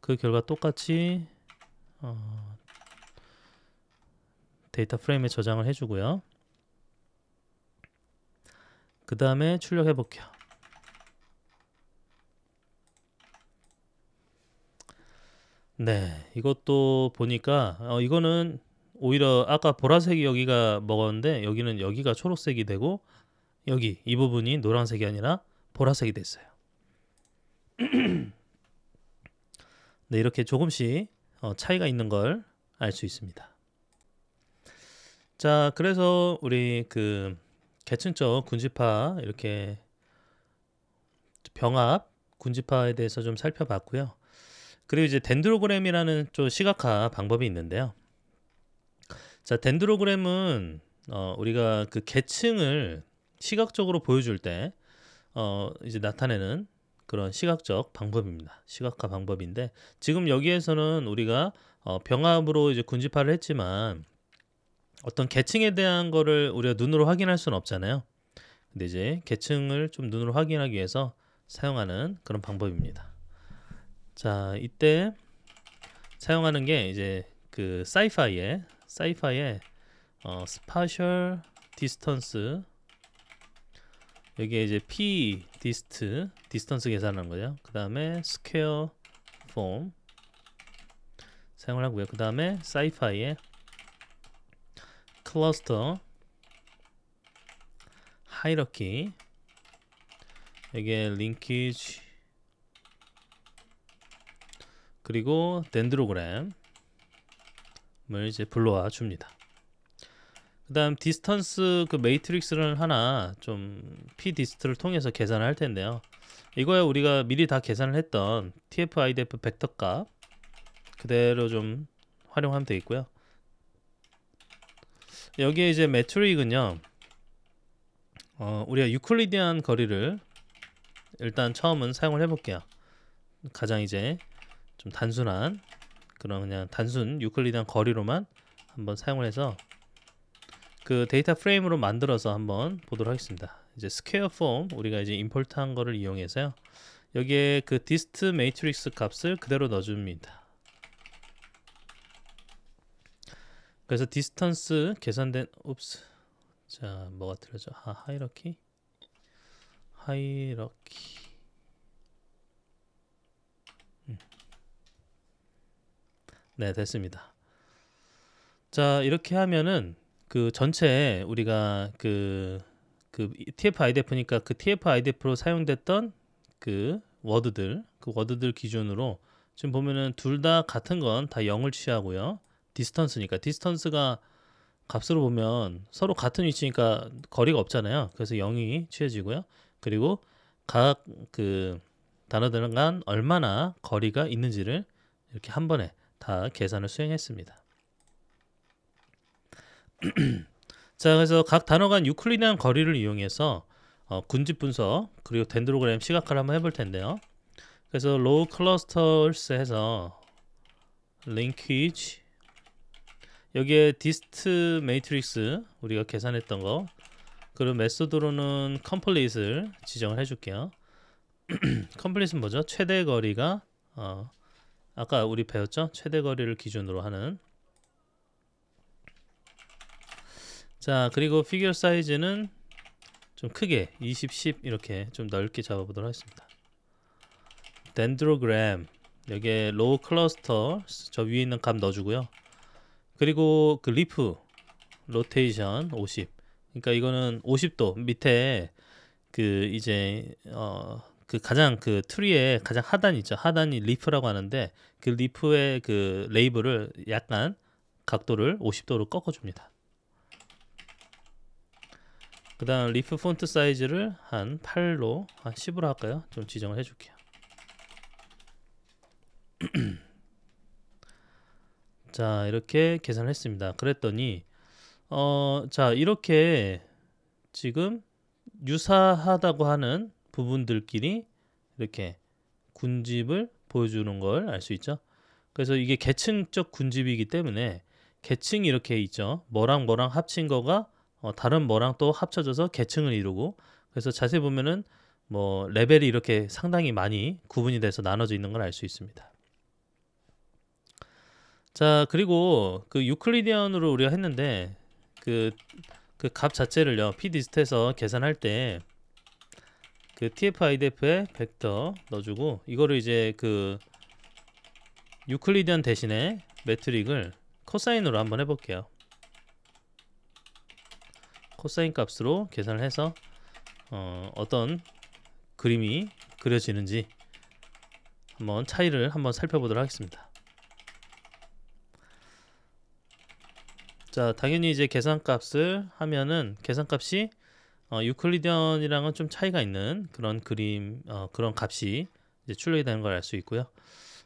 그 결과 똑같이 어, 데이터 프레임에 저장을 해주고요. 그 다음에 출력해 볼게요. 네, 이것도 보니까 어, 이거는 오히려 아까 보라색이 여기가 먹었는데 여기는 여기가 초록색이 되고 여기 이 부분이 노란색이 아니라 보라색이 됐어요. 네, 이렇게 조금씩 어, 차이가 있는 걸 알 수 있습니다. 자, 그래서 우리 그 계층적 군집화 이렇게 병합 군집화에 대해서 좀 살펴봤고요. 그리고 이제 덴드로그램이라는 좀 시각화 방법이 있는데요. 자, 덴드로그램은 어, 우리가 그 계층을 시각적으로 보여줄 때 어, 이제 나타내는 그런 시각적 방법입니다. 시각화 방법인데 지금 여기에서는 우리가 어, 병합으로 이제 군집화를 했지만 어떤 계층에 대한 거를 우리가 눈으로 확인할 수는 없잖아요. 근데 이제 계층을 좀 눈으로 확인하기 위해서 사용하는 그런 방법입니다. 자, 이때 사용하는 게 이제 그 사이파이의 사이파의 어, 스파셜 디스턴스 여기에 이제 p 디스트 디스턴스 계산하는 거죠그 다음에 스퀘어 폼 사용을 하고요. 그 다음에 사이파의 클러스터 하이러키 여기에 링키지 그리고 덴드로그램 을 이제 불러와 줍니다. 그 다음 디스턴스 그 매트릭스를 하나 좀 p 디스트를 통해서 계산을 할 텐데요. 이거에 우리가 미리 다 계산을 했던 tf idf 벡터 값 그대로 좀 활용하면 되겠고요. 여기에 이제 매트릭은요. 어, 우리가 유클리디안 거리를 일단 처음은 사용을 해볼게요. 가장 이제 좀 단순한 그런 그냥 단순 유클리드한 거리로만 한번 사용을 해서 그 데이터 프레임으로 만들어서 한번 보도록 하겠습니다. 이제 스퀘어 폼 우리가 이제 임포트한 거를 이용해서요. 여기에 그 디스트 매트릭스 값을 그대로 넣어줍니다. 그래서 디스턴스 계산된 옵스 자 뭐가 틀려져 아 하이러키 하이러키 네, 됐습니다. 자, 이렇게 하면은 그 전체에 우리가 그, 그 TFI d 그 f 니까그 TFI d f 로 사용됐던 그 워드들, 그 워드들 기준으로 지금 보면은 둘 다 같은 건 다 0을 취하고요. 디스턴스니까 디스턴스가 값으로 보면 서로 같은 위치니까 거리가 없잖아요. 그래서 0이 취해지고요. 그리고 각 그 단어들 간 얼마나 거리가 있는지를 이렇게 한 번에 다 계산을 수행했습니다. 자, 그래서 각 단어 간 유클리드한 거리를 이용해서 어, 군집 분석 그리고 덴드로그램 시각화를 한번 해볼 텐데요. 그래서 low clusters 해서 linkage 여기에 dist matrix 우리가 계산했던 거 그리고 메소드로는 c o m p 컴플릿을 지정을 해줄게요. c o m p 컴플릿은 뭐죠? 최대 거리가 어, 아까 우리 배웠죠? 최대 거리를 기준으로 하는 자 그리고 피규어 사이즈는 좀 크게 20, 10 이렇게 좀 넓게 잡아보도록 하겠습니다 덴드로그램 여기에 로우 클러스터 저 위에 있는 값 넣어주고요 그리고 그 리프 로테이션 50 그러니까 이거는 50도 밑에 그 이제 어그 가장 그 트리의 가장 하단이죠. 하단이 리프라고 하는데 그 리프의 그 레이블을 약간 각도를 50도로 꺾어줍니다. 그 다음 리프 폰트 사이즈를 한 8로 한 10으로 할까요? 좀 지정을 해줄게요. 자 이렇게 계산을 했습니다. 그랬더니 어 자 이렇게 지금 유사하다고 하는 그분들끼리 이렇게 군집을 보여주는 걸 알 수 있죠. 그래서 이게 계층적 군집이기 때문에 계층이 이렇게 있죠. 뭐랑 뭐랑 합친 거가 어, 다른 뭐랑 또 합쳐져서 계층을 이루고 그래서 자세히 보면은 뭐 레벨이 이렇게 상당히 많이 구분이 돼서 나눠져 있는 걸 알 수 있습니다. 자 그리고 그 유클리디언으로 우리가 했는데 그 그 값 자체를요 p 디스트에서 계산할 때그 tf-idf에 벡터 넣어주고 이거를 이제 그 유클리디언 대신에 매트릭을 코사인으로 한번 해볼게요. 코사인 값으로 계산을 해서 어, 어떤 그림이 그려지는지 한번 차이를 한번 살펴보도록 하겠습니다. 자 당연히 이제 계산값을 하면은 계산값이 어, 유클리디언이랑은 좀 차이가 있는 그런 그림 어, 그런 값이 이제 출력이 되는 걸 알 수 있고요.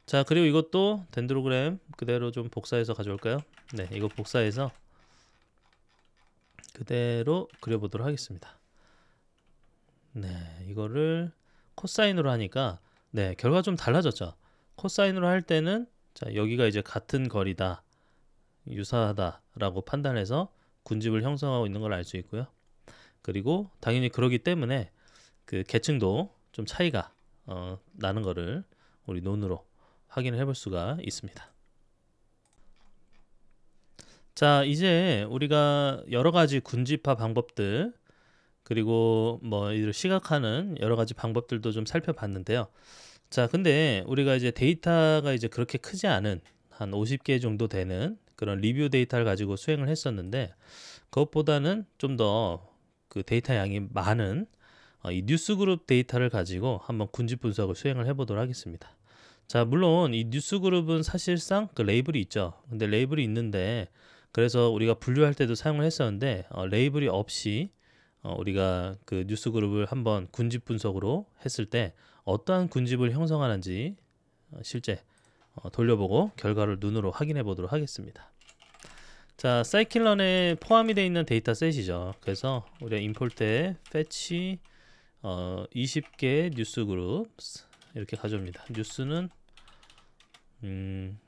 자 그리고 이것도 덴드로그램 그대로 좀 복사해서 가져올까요? 네 이거 복사해서 그대로 그려보도록 하겠습니다. 네 이거를 코사인으로 하니까 네 결과 좀 달라졌죠. 코사인으로 할 때는 자 여기가 이제 같은 거리다 유사하다라고 판단해서 군집을 형성하고 있는 걸 알 수 있고요. 그리고 당연히 그러기 때문에 그 계층도 좀 차이가 어, 나는 거를 우리 논으로 확인을 해 볼 수가 있습니다. 자 이제 우리가 여러 가지 군집화 방법들 그리고 뭐 이를 시각하는 여러 가지 방법들도 좀 살펴봤는데요. 자 근데 우리가 이제 데이터가 이제 그렇게 크지 않은 한 50개 정도 되는 그런 리뷰 데이터를 가지고 수행을 했었는데 그것보다는 좀더 그 데이터 양이 많은 어, 이 뉴스그룹 데이터를 가지고 한번 군집 분석을 수행을 해보도록 하겠습니다. 자, 물론 이 뉴스그룹은 사실상 그 레이블이 있죠. 근데 레이블이 있는데 그래서 우리가 분류할 때도 사용을 했었는데 어, 레이블이 없이 어, 우리가 그 뉴스그룹을 한번 군집 분석으로 했을 때 어떠한 군집을 형성하는지 어, 실제 어, 돌려보고 결과를 눈으로 확인해 보도록 하겠습니다. 자, 사이클런에 포함이 되어 있는 데이터셋이죠. 그래서 우리가 임폴트에 f e 어, 20개 뉴스 그룹 이렇게 가져옵니다. 뉴스는 음,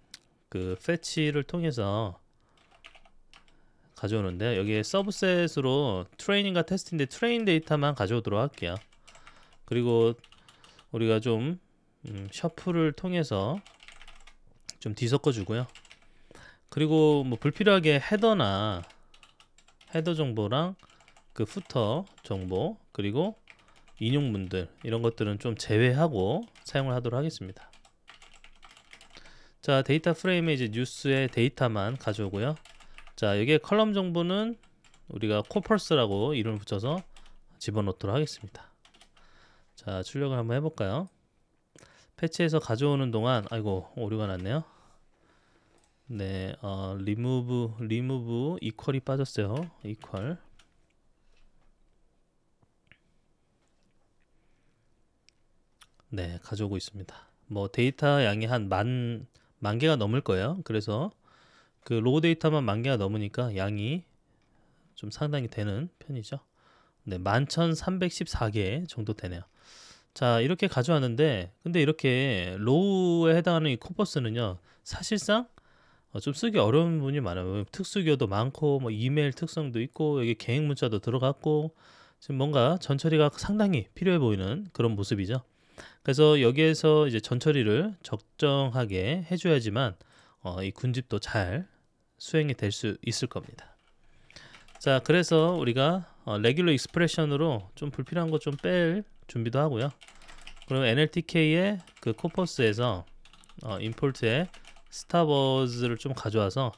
그패치를 통해서 가져오는데 여기에 서브셋으로 트레이닝과 테스트인데 트레인 데이터만 가져오도록 할게요. 그리고 우리가 좀 음, 셔플을 통해서 좀 뒤섞어 주고요. 그리고 뭐 불필요하게 헤더나 헤더 정보랑 그 후터 정보 그리고 인용문들 이런 것들은 좀 제외하고 사용을 하도록 하겠습니다. 자 데이터 프레임에 이제 뉴스의 데이터만 가져오고요. 자 여기에 컬럼 정보는 우리가 코펄스라고 이름을 붙여서 집어넣도록 하겠습니다. 자 출력을 한번 해볼까요? 패치해서 가져오는 동안 아이고 오류가 났네요. 네, 어, remove, remove equal이 빠졌어요. equal. 네, 가져오고 있습니다. 뭐 데이터 양이 한 만, 만 개가 넘을 거예요. 그래서 그 로우 데이터만 만 개가 넘으니까 양이 좀 상당히 되는 편이죠. 네, 11,314개 정도 되네요. 자, 이렇게 가져왔는데 근데 이렇게 로우에 해당하는 이 코퍼스는요. 사실상 어, 좀 쓰기 어려운 분이 많아요. 뭐 특수기호도 많고 뭐 이메일 특성도 있고 여기 계획 문자도 들어갔고 지금 뭔가 전처리가 상당히 필요해 보이는 그런 모습이죠. 그래서 여기에서 이제 전처리를 적정하게 해줘야지만 어, 이 군집도 잘 수행이 될 수 있을 겁니다. 자, 그래서 우리가 어, 레귤러 익스프레션으로 좀 불필요한 것 좀 뺄 준비도 하고요. 그럼 NLTK의 그 코퍼스에서 어, 임포트에 스타버즈를 좀 가져와서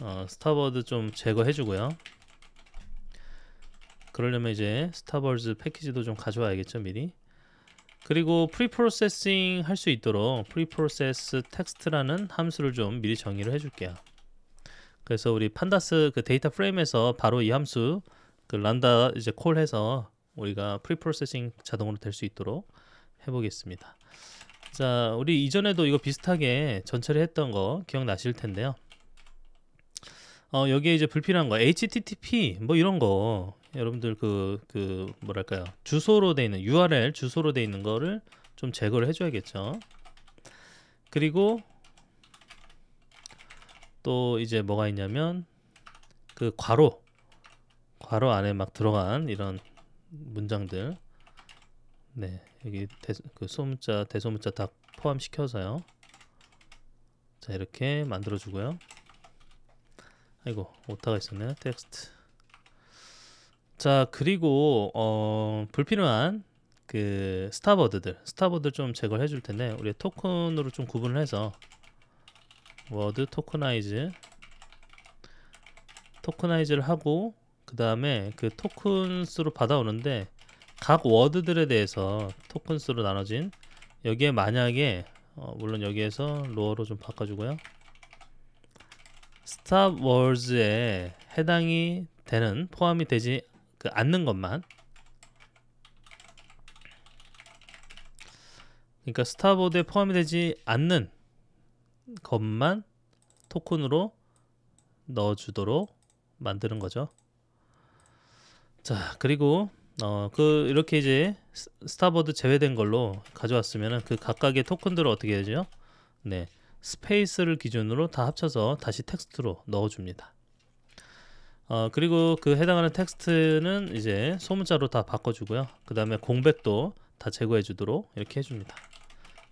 어, 스타버드 좀 제거해 주고요 그러려면 이제 스타버즈 패키지도 좀 가져와야겠죠 미리 그리고 프리프로세싱 할 수 있도록 프리프로세스 텍스트라는 함수를 좀 미리 정의를 해줄게요 그래서 우리 판다스 그 데이터 프레임에서 바로 이 함수 그 란다 이제 콜해서 우리가 프리프로세싱 자동으로 될 수 있도록 해보겠습니다 자, 우리 이전에도 이거 비슷하게 전처리 했던 거 기억나실 텐데요. 어, 여기에 이제 불필요한 거 HTTP 뭐 이런 거 여러분들 그그 그 뭐랄까요? 주소로 돼 있는 URL 주소로 돼 있는 거를 좀 제거를 해 줘야겠죠. 그리고 또 이제 뭐가 있냐면 그 괄호 괄호 안에 막 들어간 이런 문장들 네 여기 대, 그 소문자 대소문자 다 포함시켜서요 자 이렇게 만들어 주고요 아이고 오타가 있었네요 텍스트 자 그리고 어, 불필요한 그 스타버드들 스타버드 좀 제거해 줄 텐데 우리 토큰으로 좀 구분을 해서 워드 토큰아이즈 토큰아이즈를 하고 그 다음에 그 토큰스로 받아오는데 각 워드들에 대해서 토큰 수로 나눠진 여기에 만약에 어, 물론 여기에서 로어로 좀 바꿔주고요. 스탑 월즈에 해당이 되는 포함이 되지 그 않는 것만 그러니까 스타보드에 포함이 되지 않는 것만 토큰으로 넣어주도록 만드는 거죠. 자 그리고 어, 그 이렇게 이제 스타버드 제외된 걸로 가져왔으면 그 각각의 토큰들을 어떻게 해야죠? 네, 스페이스를 기준으로 다 합쳐서 다시 텍스트로 넣어줍니다. 어, 그리고 그 해당하는 텍스트는 이제 소문자로 다 바꿔주고요. 그 다음에 공백도 다 제거해 주도록 이렇게 해줍니다.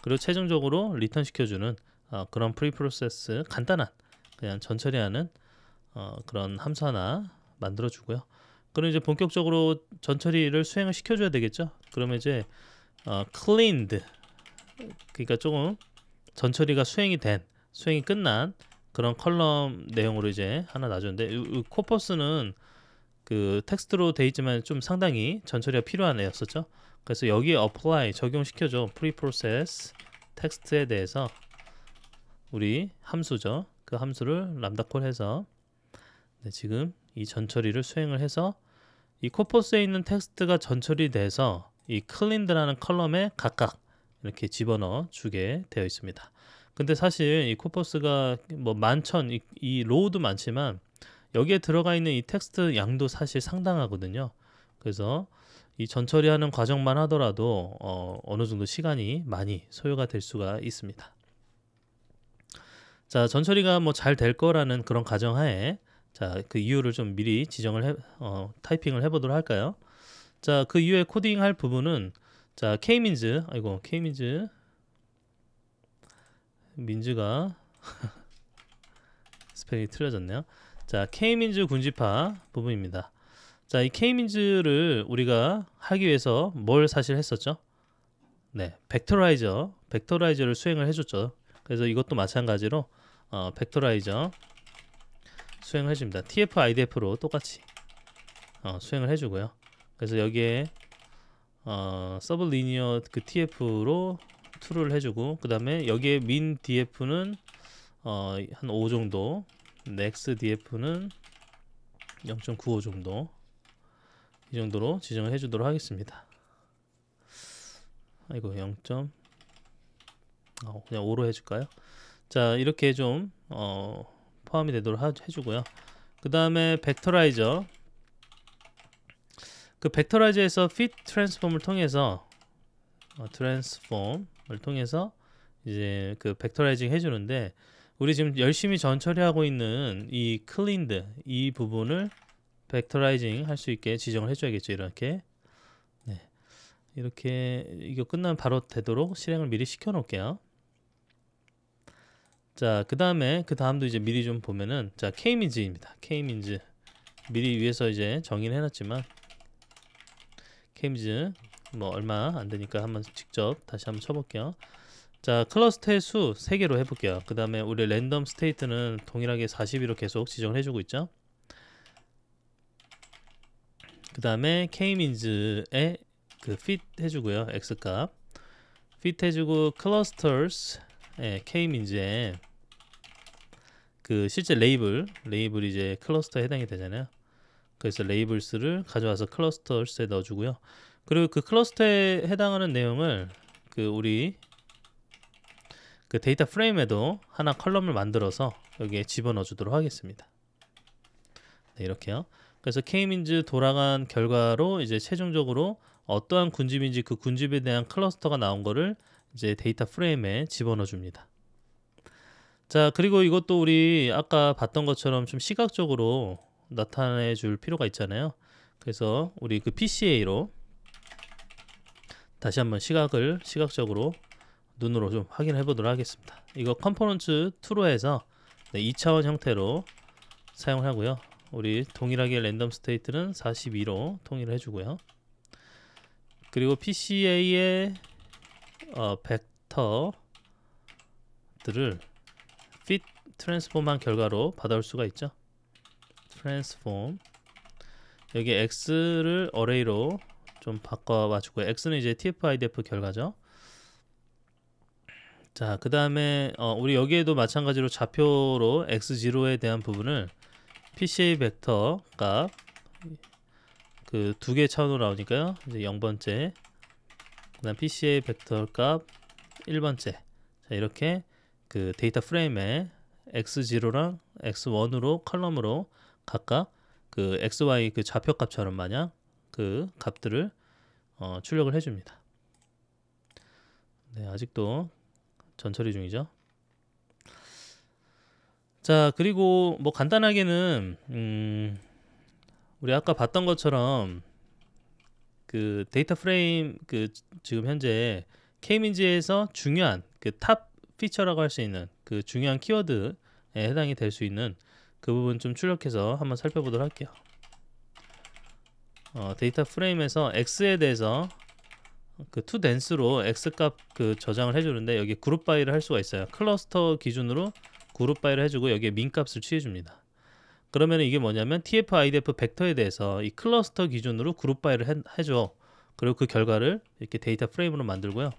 그리고 최종적으로 리턴 시켜주는 어, 그런 프리프로세스 간단한 그냥 전처리하는 어, 그런 함수 하나 만들어주고요. 그럼 이제 본격적으로 전처리를 수행을 시켜줘야 되겠죠. 그러면 이제 어, cleaned 그러니까 조금 전처리가 수행이 된 수행이 끝난 그런 컬럼 내용으로 이제 하나 놔줬는데 코퍼스는 그 텍스트로 돼 있지만 좀 상당히 전처리가 필요한 애였었죠. 그래서 여기에 apply 적용시켜줘 pre-process 텍스트에 대해서 우리 함수죠. 그 함수를 람다콜 해서 네, 지금 이 전처리를 수행을 해서 이코퍼스에 있는 텍스트가 전처리 돼서 이 클린드라는 컬럼에 각각 이렇게 집어넣어 주게 되어 있습니다. 근데 사실 이코퍼스가뭐 만천 이, 이 로우도 많지만 여기에 들어가 있는 이 텍스트 양도 사실 상당하거든요. 그래서 이 전처리하는 과정만 하더라도 어, 어느 정도 시간이 많이 소요가 될 수가 있습니다. 자, 전처리가 뭐 잘 될 거라는 그런 가정하에 자, 그 이유를 좀 미리 지정을 해, 어, 타이핑을 해보도록 할까요? 자, 그 이후에 코딩할 부분은 자, K-민즈, 아이고, K-민즈, 민즈가 스펠이 틀려졌네요. 자, K-민즈 군집화 부분입니다. 자, 이 K-민즈를 우리가 하기 위해서 뭘 사실 했었죠? 네, 벡터라이저, 벡터라이저를 수행을 해줬죠. 그래서 이것도 마찬가지로 어, 벡터라이저 수행을 해줍니다. TF, IDF로 똑같이 어, 수행을 해주고요. 그래서 여기에 어, 서브리니어 그 TF로 툴을 해주고 그 다음에 여기에 min DF는 어, 한5 정도 next DF는 0.95 정도 이 정도로 지정을 해주도록 하겠습니다. 아이고 0. 어, 그냥 5로 해줄까요? 자 이렇게 좀 어, 포함이 되도록 하, 해주고요. 그 다음에 벡터라이저 그 벡터라이저에서 fit transform을 통해서 어, transform을 통해서 이제 그 벡터라이징 해주는데 우리 지금 열심히 전 처리하고 있는 이 cleaned 이 부분을 벡터라이징 할 수 있게 지정을 해줘야겠죠 이렇게 네. 이렇게 이거 끝나면 바로 되도록 실행을 미리 시켜 놓을게요 자, 그 다음에 그 다음도 이제 미리 좀 보면은 자 K민즈입니다. K민즈 미리 위에서 이제 정의를 해놨지만 K민즈 뭐 얼마 안 되니까 한번 직접 다시 한번 쳐볼게요. 자 클러스터의 수 3개로 해볼게요. 그 다음에 우리 랜덤 스테이트는 동일하게 42로 계속 지정을 해주고 있죠. 그 다음에 K민즈에 그 fit 해주고요. X값 fit 해주고 클러스터 t 예, K민젠 그 실제 레이블 레이블이 이제 클러스터에 해당이 되잖아요. 그래서 레이블스를 가져와서 클러스터스에 넣어주고요. 그리고 그 클러스터에 해당하는 내용을 그 우리 그 데이터 프레임에도 하나 컬럼을 만들어서 여기에 집어넣어 주도록 하겠습니다. 네, 이렇게요. 그래서 K민즈 돌아간 결과로 이제 최종적으로 어떠한 군집인지 그 군집에 대한 클러스터가 나온 거를 이제 데이터 프레임에 집어넣어 줍니다. 자, 그리고 이것도 우리 아까 봤던 것처럼 좀 시각적으로 나타내 줄 필요가 있잖아요. 그래서 우리 그 PCA로 다시 한번 시각을 시각적으로 눈으로 좀 확인해 보도록 하겠습니다. 이거 컴포넌트 2로 해서 네, 2차원 형태로 사용을 하고요. 우리 동일하게 랜덤 스테이트는 42로 통일을 해주고요. 그리고 PCA의 어, 벡터들을 fit 트랜스폼한 결과로 받아올 수가 있죠. 트랜스폼 여기 x를 a r r a y 로좀 바꿔와 주고 x는 이제 tfidf 결과죠. 자, 그 다음에 어, 우리 여기에도 마찬가지로 좌표로 x0에 대한 부분을 PCA 벡터 값 그 두 개 차원으로 나오니까요. 이제 0번째 그다음 PCA 벡터 값 1번째. 자, 이렇게 그 데이터 프레임에 x0랑 x1으로 컬럼으로 각각 그 xy 그 좌표 값처럼 마냥 그 값들을 어, 출력을 해줍니다. 네, 아직도 전처리 중이죠. 자, 그리고 뭐 간단하게는 음, 우리 아까 봤던 것처럼 그 데이터 프레임 그 지금 현재 케이민지에서 중요한 그 탑 피처라고 할 수 있는 그 중요한 키워드에 해당이 될 수 있는 그 부분 좀 출력해서 한번 살펴보도록 할게요. 어, 데이터 프레임에서 x에 대해서 그 투덴스로 x 값 그 저장을 해주는데 여기 그룹 바이를 할 수가 있어요. 클러스터 기준으로 그룹 바이를 해주고 여기에 민 값을 취해줍니다. 그러면 이게 뭐냐면 TF, IDF 벡터에 대해서 이 클러스터 기준으로 그룹 바이를 해, 줘 그리고 그 결과를 이렇게 데이터 프레임으로 만들고요.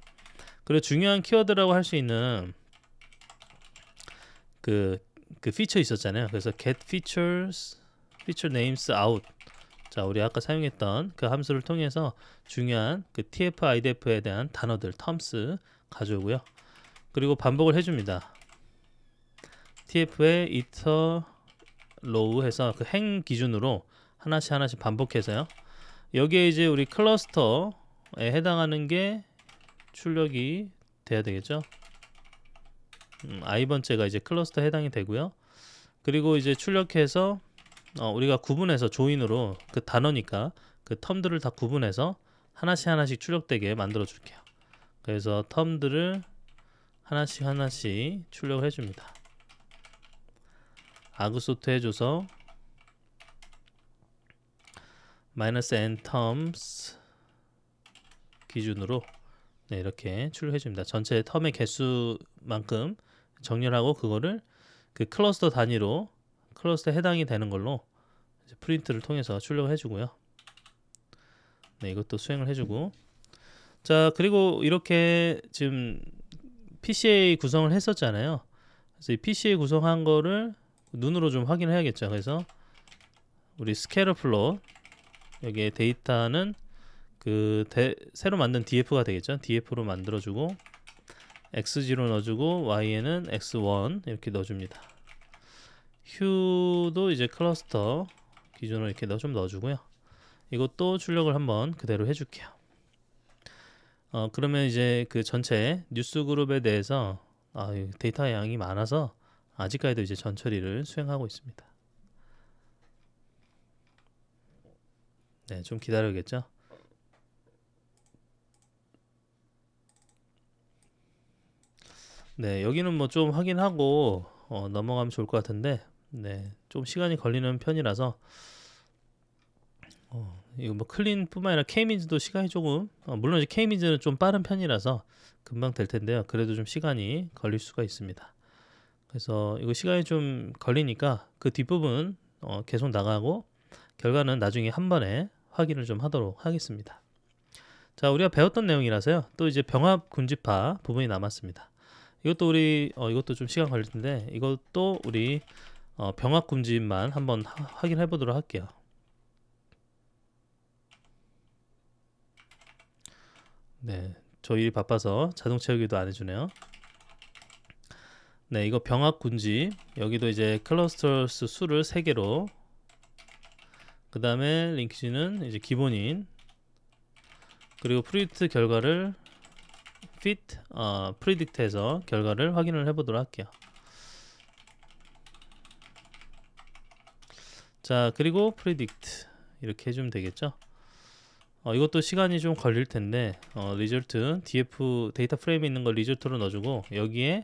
그리고 중요한 키워드라고 할 수 있는 그, 그 피처 있었잖아요. 그래서 get features, feature names out. 자, 우리 아까 사용했던 그 함수를 통해서 중요한 그 TF, IDF에 대한 단어들, 텀스 가져오고요. 그리고 반복을 해줍니다. t f 의 i t 로우 해서 그 행 기준으로 하나씩 하나씩 반복해서요. 여기에 이제 우리 클러스터에 해당하는 게 출력이 돼야 되겠죠. 음, i번째가 이제 클러스터 해당이 되고요. 그리고 이제 출력해서 어, 우리가 구분해서 조인으로 그 단어니까 그 텀들을 다 구분해서 하나씩 하나씩 출력되게 만들어 줄게요. 그래서 텀들을 하나씩 하나씩 출력을 해줍니다. 아그소트 해줘서 마이너스 n 텀스 기준으로 네, 이렇게 출력해 줍니다. 전체 텀의 개수만큼 정렬하고 그거를 그 클러스터 단위로 클러스터 해당이 되는 걸로 프린트를 통해서 출력을 해주고요. 네, 이것도 수행을 해주고 자 그리고 이렇게 지금 PCA 구성을 했었잖아요. 그래서 이 PCA 구성한 거를 눈으로 좀 확인해야겠죠. 그래서 우리 스케일러 플로 여기에 데이터는 그 데, 새로 만든 df가 되겠죠. df로 만들어주고 x0 넣어주고 y에는 x1 이렇게 넣어줍니다. 휴도 이제 클러스터 기준으로 이렇게 좀 넣어주고요. 이것도 출력을 한번 그대로 해줄게요. 어, 그러면 이제 그 전체 뉴스 그룹에 대해서 아, 데이터 양이 많아서 아직까지도 이제 전처리를 수행하고 있습니다. 네, 좀 기다려야겠죠? 네, 여기는 뭐 좀 확인하고 어, 넘어가면 좋을 것 같은데, 네, 좀 시간이 걸리는 편이라서 어, 이거 뭐 클린뿐만 아니라 케이미즈도 시간이 조금 어, 물론 이제 케이미즈는 좀 빠른 편이라서 금방 될 텐데요. 그래도 좀 시간이 걸릴 수가 있습니다. 그래서 이거 시간이 좀 걸리니까 그 뒷부분 어, 계속 나가고 결과는 나중에 한 번에 확인을 좀 하도록 하겠습니다. 자, 우리가 배웠던 내용이라서요. 또 이제 병합 군집화 부분이 남았습니다. 이것도 우리 어, 이것도 좀 시간 걸릴 텐데 이것도 우리 어, 병합 군집만 한번 하, 확인해 보도록 할게요. 네, 저희 바빠서 자동 채우기도 안 해주네요. 네, 이거 병합 군지. 여기도 이제 클러스터스 수를 3개로. 그 다음에 링키지는 이제 기본인. 그리고 프리딕트 결과를 fit 어, 프리딕트에서 결과를 확인을 해보도록 할게요. 자, 그리고 프리딕트 이렇게 해주면 되겠죠. 어, 이것도 시간이 좀 걸릴 텐데 어, 리졸트 df 데이터 프레임에 있는 걸 리졸트로 넣어주고 여기에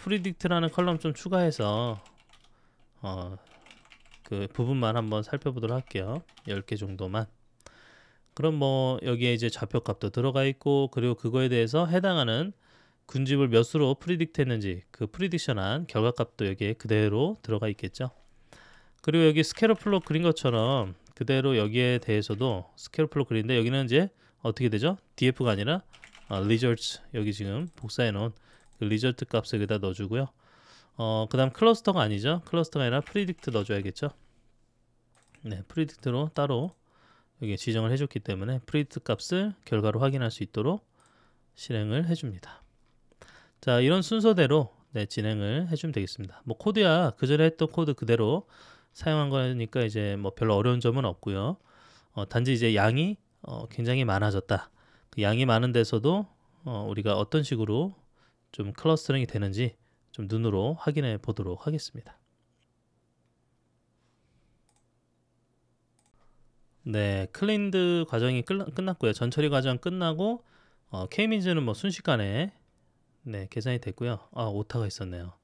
프리딕트라는 컬럼 좀 추가해서 어, 그 부분만 한번 살펴보도록 할게요. 10개 정도만. 그럼 뭐 여기에 이제 좌표값도 들어가 있고 그리고 그거에 대해서 해당하는 군집을 몇으로 프리딕트 했는지 그 프리딕션한 결과값도 여기에 그대로 들어가 있겠죠. 그리고 여기 스케일 플로 그린 것처럼 그대로 여기에 대해서도 스케일 플로 그린데 여기는 이제 어떻게 되죠? DF가 아니라 리저츠 어, s 여기 지금 복사해 놓은 그 리절트 값을 여기다 넣어주고요. 어, 그 다음 클러스터가 아니죠. 클러스터가 아니라 프리딕트 넣어줘야겠죠. 네, 프리딕트로 따로 여기 지정을 해줬기 때문에 프리딕트 값을 결과로 확인할 수 있도록 실행을 해줍니다. 자, 이런 순서대로 네, 진행을 해주면 되겠습니다. 뭐 코드야 그 전에 했던 코드 그대로 사용한 거니까 이제 뭐 별로 어려운 점은 없고요. 어, 단지 이제 양이 어, 굉장히 많아졌다. 그 양이 많은 데서도 어, 우리가 어떤 식으로 좀 클러스터링이 되는지 좀 눈으로 확인해 보도록 하겠습니다. 네, 클린드 과정이 끝나, 끝났고요. 전처리 과정 끝나고 어, K민즈는 뭐 순식간에 네 계산이 됐고요. 아 오타가 있었네요.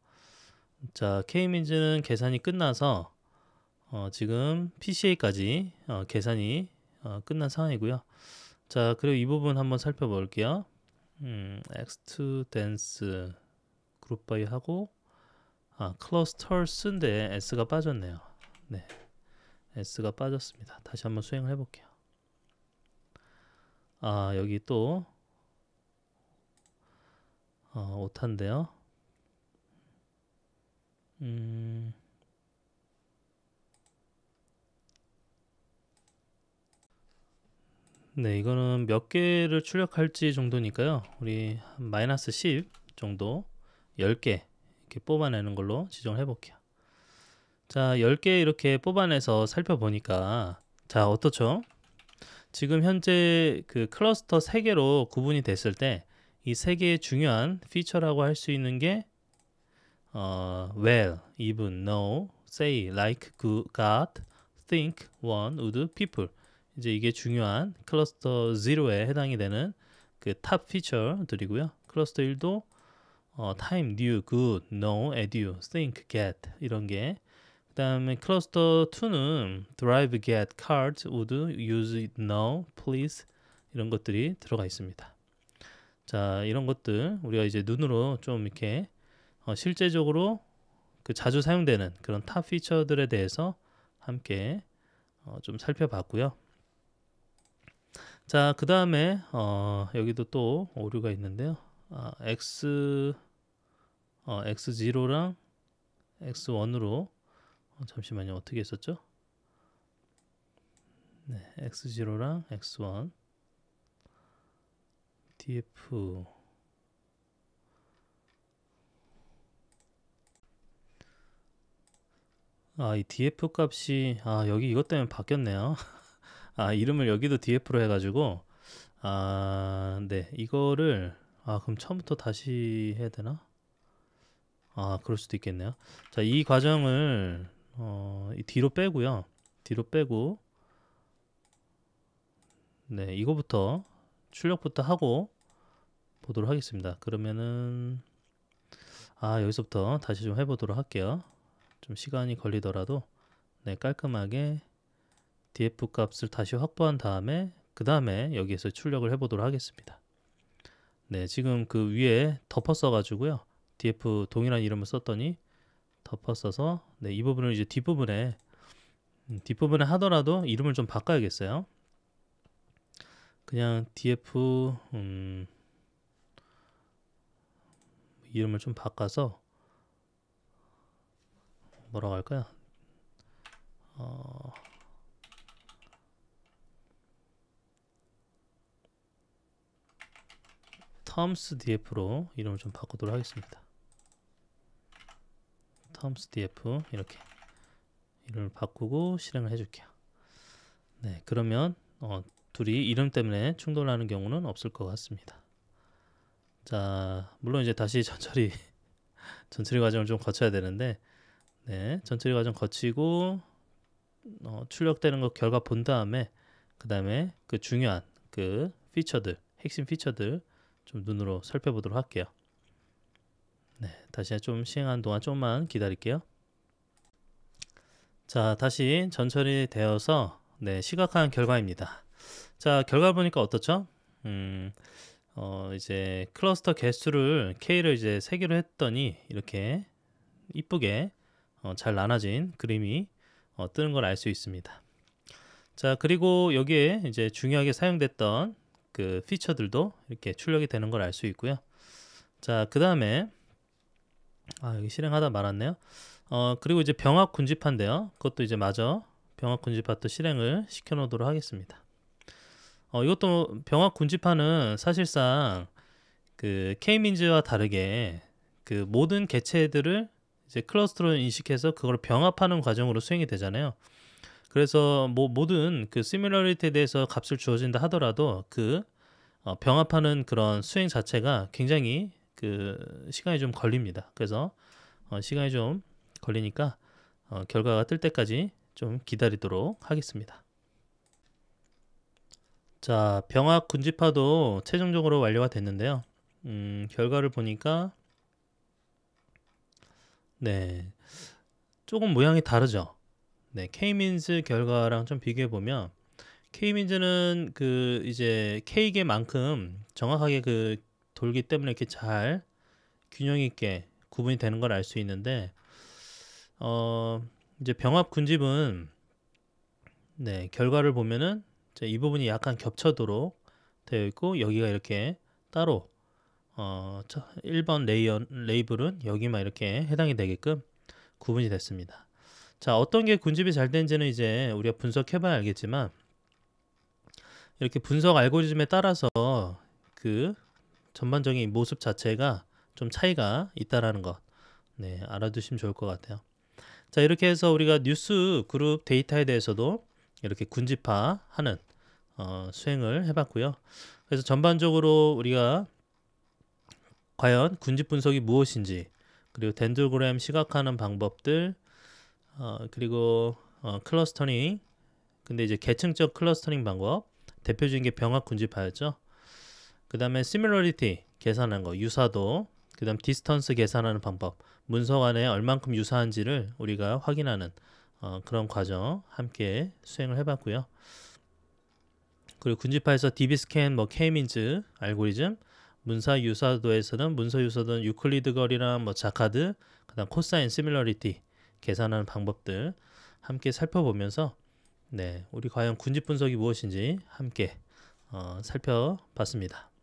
자, K민즈는 계산이 끝나서 어, 지금 PCA까지 어, 계산이 어, 끝난 상황이고요. 자, 그리고 이 부분 한번 살펴볼게요. 엑스2 음, 댄스 그룹 바이 하고 아, 클러스터스인데 S가 빠졌네요. 네. S가 빠졌습니다. 다시 한번 수행을 해 볼게요. 아, 여기 또 어, 5탄데요. 음 네, 이거는 몇 개를 출력할지 정도니까요. 우리 마이너스 10 정도 10개 이렇게 뽑아내는 걸로 지정을 해볼게요. 자, 10개 이렇게 뽑아내서 살펴보니까 자, 어떻죠? 지금 현재 그 클러스터 3개로 구분이 됐을 때이 3개의 중요한 피처라고 할 수 있는 게 어, well, even, no, say, like, good, God, think, one, would, people 이제 이게 중요한 클러스터 0에 해당이 되는 그 탑 피처들이고요. 클러스터 1도 어, time, new, good, no, edu, think, get 이런 게 그다음에 클러스터 2는 drive, get, card, would, use, no, please 이런 것들이 들어가 있습니다. 자, 이런 것들 우리가 이제 눈으로 좀 이렇게 어, 실제적으로 그 자주 사용되는 그런 탑 피처들에 대해서 함께 어, 좀 살펴봤고요. 자, 그 다음에 어, 여기도 또 오류가 있는데요. 아, x 어, x0랑 x1으로 어, 잠시만요. 어떻게 했었죠? 네, x0랑 x1 df 아, 이 df 값이 아, 여기 이것 때문에 바뀌었네요. 아 이름을 여기도 DF로 해가지고 아 네 이거를 아 그럼 처음부터 다시 해야 되나? 아 그럴 수도 있겠네요. 자 이 과정을 어, 뒤로 빼고요. 뒤로 빼고 네 이거부터 출력부터 하고 보도록 하겠습니다. 그러면은 아 여기서부터 다시 좀 해보도록 할게요. 좀 시간이 걸리더라도 네 깔끔하게 df 값을 다시 확보한 다음에 그 다음에 여기에서 출력을 해보도록 하겠습니다. 네, 지금 그 위에 덮어 써가지고요. df 동일한 이름을 썼더니 덮어 써서 네, 이 부분을 이제 뒷부분에 음, 뒷부분에 하더라도 이름을 좀 바꿔야겠어요. 그냥 df 음, 이름을 좀 바꿔서 뭐라고 할까요? 어, terms df로 이름을 좀 바꾸도록 하겠습니다. terms df 이렇게 이름을 바꾸고 실행을 해줄게요. 네, 그러면 어, 둘이 이름 때문에 충돌하는 경우는 없을 것 같습니다. 자, 물론 이제 다시 전처리 전처리 과정을 좀 거쳐야 되는데, 네, 전처리 과정 거치고 어, 출력되는 거 결과 본 다음에 그 다음에 그 중요한 그 피처들 핵심 피처들 좀 눈으로 살펴보도록 할게요. 네, 다시 좀시행한 동안 조금만 기다릴게요. 자, 다시 전철이 되어서 네, 시각한 결과입니다. 자, 결과 보니까 어떻죠? 음, 어, 이제 클러스터 개수를 K를 이제 3 개로 했더니 이렇게 이쁘게 어, 잘 나눠진 그림이 어, 뜨는 걸 알 수 있습니다. 자, 그리고 여기에 이제 중요하게 사용됐던 그 피처들도 이렇게 출력이 되는 걸 알 수 있고요. 자, 그 다음에 아 여기 실행하다 말았네요. 어 그리고 이제 병합 군집화데요 그것도 이제 마저 병합 군집화도 실행을 시켜놓도록 하겠습니다. 어 이것도 병합 군집화는 사실상 그 K민즈와 다르게 그 모든 개체들을 이제 클러스터로 인식해서 그걸 병합하는 과정으로 수행이 되잖아요. 그래서 뭐 모든 그 시뮬러리티에 대해서 값을 주어진다 하더라도 그 어, 병합하는 그런 수행 자체가 굉장히 그 시간이 좀 걸립니다. 그래서 어, 시간이 좀 걸리니까 어, 결과가 뜰 때까지 좀 기다리도록 하겠습니다. 자, 병합 군집화도 최종적으로 완료가 됐는데요. 음, 결과를 보니까 네. 조금 모양이 다르죠. 네, K-means 결과랑 좀 비교해 보면 K-means는 그 이제 k 계만큼 정확하게 그 돌기 때문에 이렇게 잘 균형 있게 구분이 되는 걸 알 수 있는데 어 이제 병합 군집은 네, 결과를 보면은 이 부분이 약간 겹쳐도록 되어 있고 여기가 이렇게 따로 어 1번 레이어 레이블은 여기만 이렇게 해당이 되게끔 구분이 됐습니다. 자, 어떤 게 군집이 잘 되는지는 이제 우리가 분석해봐야 알겠지만 이렇게 분석 알고리즘에 따라서 그 전반적인 모습 자체가 좀 차이가 있다라는 것, 네 알아두시면 좋을 것 같아요. 자 이렇게 해서 우리가 뉴스 그룹 데이터에 대해서도 이렇게 군집화하는 어, 수행을 해봤고요. 그래서 전반적으로 우리가 과연 군집 분석이 무엇인지 그리고 덴드그램 시각화하는 방법들 어, 그리고 어, 클러스터링 근데 이제 계층적 클러스터링 방법 대표적인 게 병합 군집화였죠. 그 다음에 시뮬러리티 계산하는 거 유사도 그 다음 디스턴스 계산하는 방법 문서 간에 얼만큼 유사한지를 우리가 확인하는 어, 그런 과정 함께 수행을 해봤고요. 그리고 군집화에서 d b 스캔뭐 k-means 알고리즘, 문서 유사도에서는 문서 유사도는 유클리드 거리랑 뭐 자카드, 그다음 코사인 시뮬러리티 계산하는 방법들 함께 살펴보면서 네, 우리 과연 군집 분석이 무엇인지 함께 어, 살펴봤습니다.